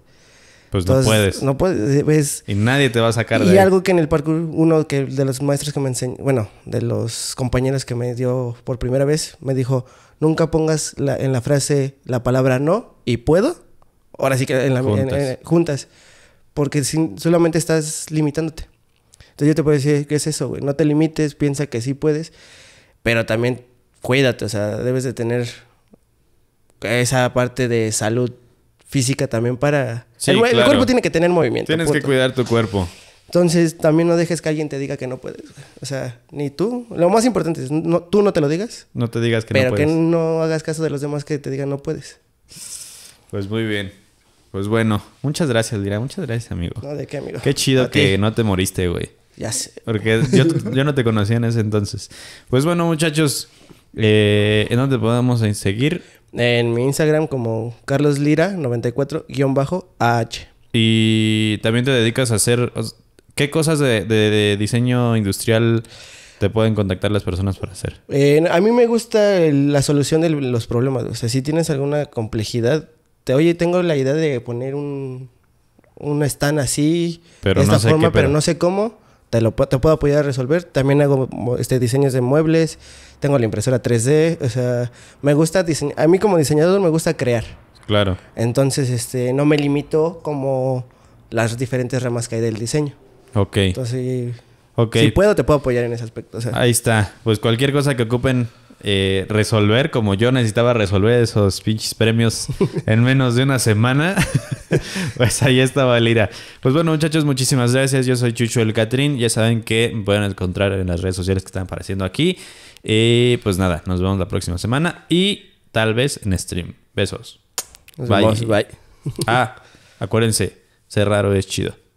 Pues no puedes. No puedes. Eh, y nadie te va a sacar de ahí. Y algo que en el parkour, uno que de los maestros que me enseñó, bueno, de los compañeros que me dio por primera vez, me dijo, nunca pongas en la frase la palabra no y puedo. Ahora sí que en la, juntas. juntas porque solamente estás limitándote. Entonces yo te puedo decir ¿qué es eso, güey. No te limites, piensa que sí puedes, pero también cuídate, o sea, debes de tener esa parte de salud física también para... Sí, el, claro. el, cuerpo tiene que tener movimiento. Tienes que cuidar tu cuerpo. Entonces, también no dejes que alguien te diga que no puedes. O sea, ni tú. Lo más importante es, tú no te lo digas. No te digas que no puedes. Pero que no hagas caso de los demás que te digan no puedes. Pues muy bien. Pues bueno, muchas gracias, Dirá. Muchas gracias, amigo. No, de qué, amigo. Qué chido que no te moriste, güey. Ya sé. Porque yo, no te conocía en ese entonces. Pues bueno, muchachos, eh, ¿en dónde podemos seguir? En mi Instagram como Carlos Lira 94 ah. Y también te dedicas a hacer... ¿Qué cosas de, diseño industrial te pueden contactar las personas para hacer? a mí me gusta la solución de los problemas. O sea, si tienes alguna complejidad, te oye, tengo la idea de poner un, un stand así, de esta forma, pero no sé cómo te, puedo apoyar a resolver. También hago este, diseños de muebles, tengo la impresora 3D, o sea, me gusta a mí como diseñador me gusta crear. Claro. Entonces, este, no me limito como las diferentes ramas que hay del diseño. Ok. Entonces, si puedo, te puedo apoyar en ese aspecto. Ahí está. Pues cualquier cosa que ocupen eh, resolver, como yo necesitaba resolver esos pinches premios en menos de una semana, pues ahí estaba ira. Pues bueno, muchachos, muchísimas gracias. Yo soy Chucho el Catrín. Ya saben que me pueden encontrar en las redes sociales que están apareciendo aquí. Y eh, pues nada, nos vemos la próxima semana y tal vez en stream. Besos. bye. bye. Ah, acuérdense, ser raro es chido.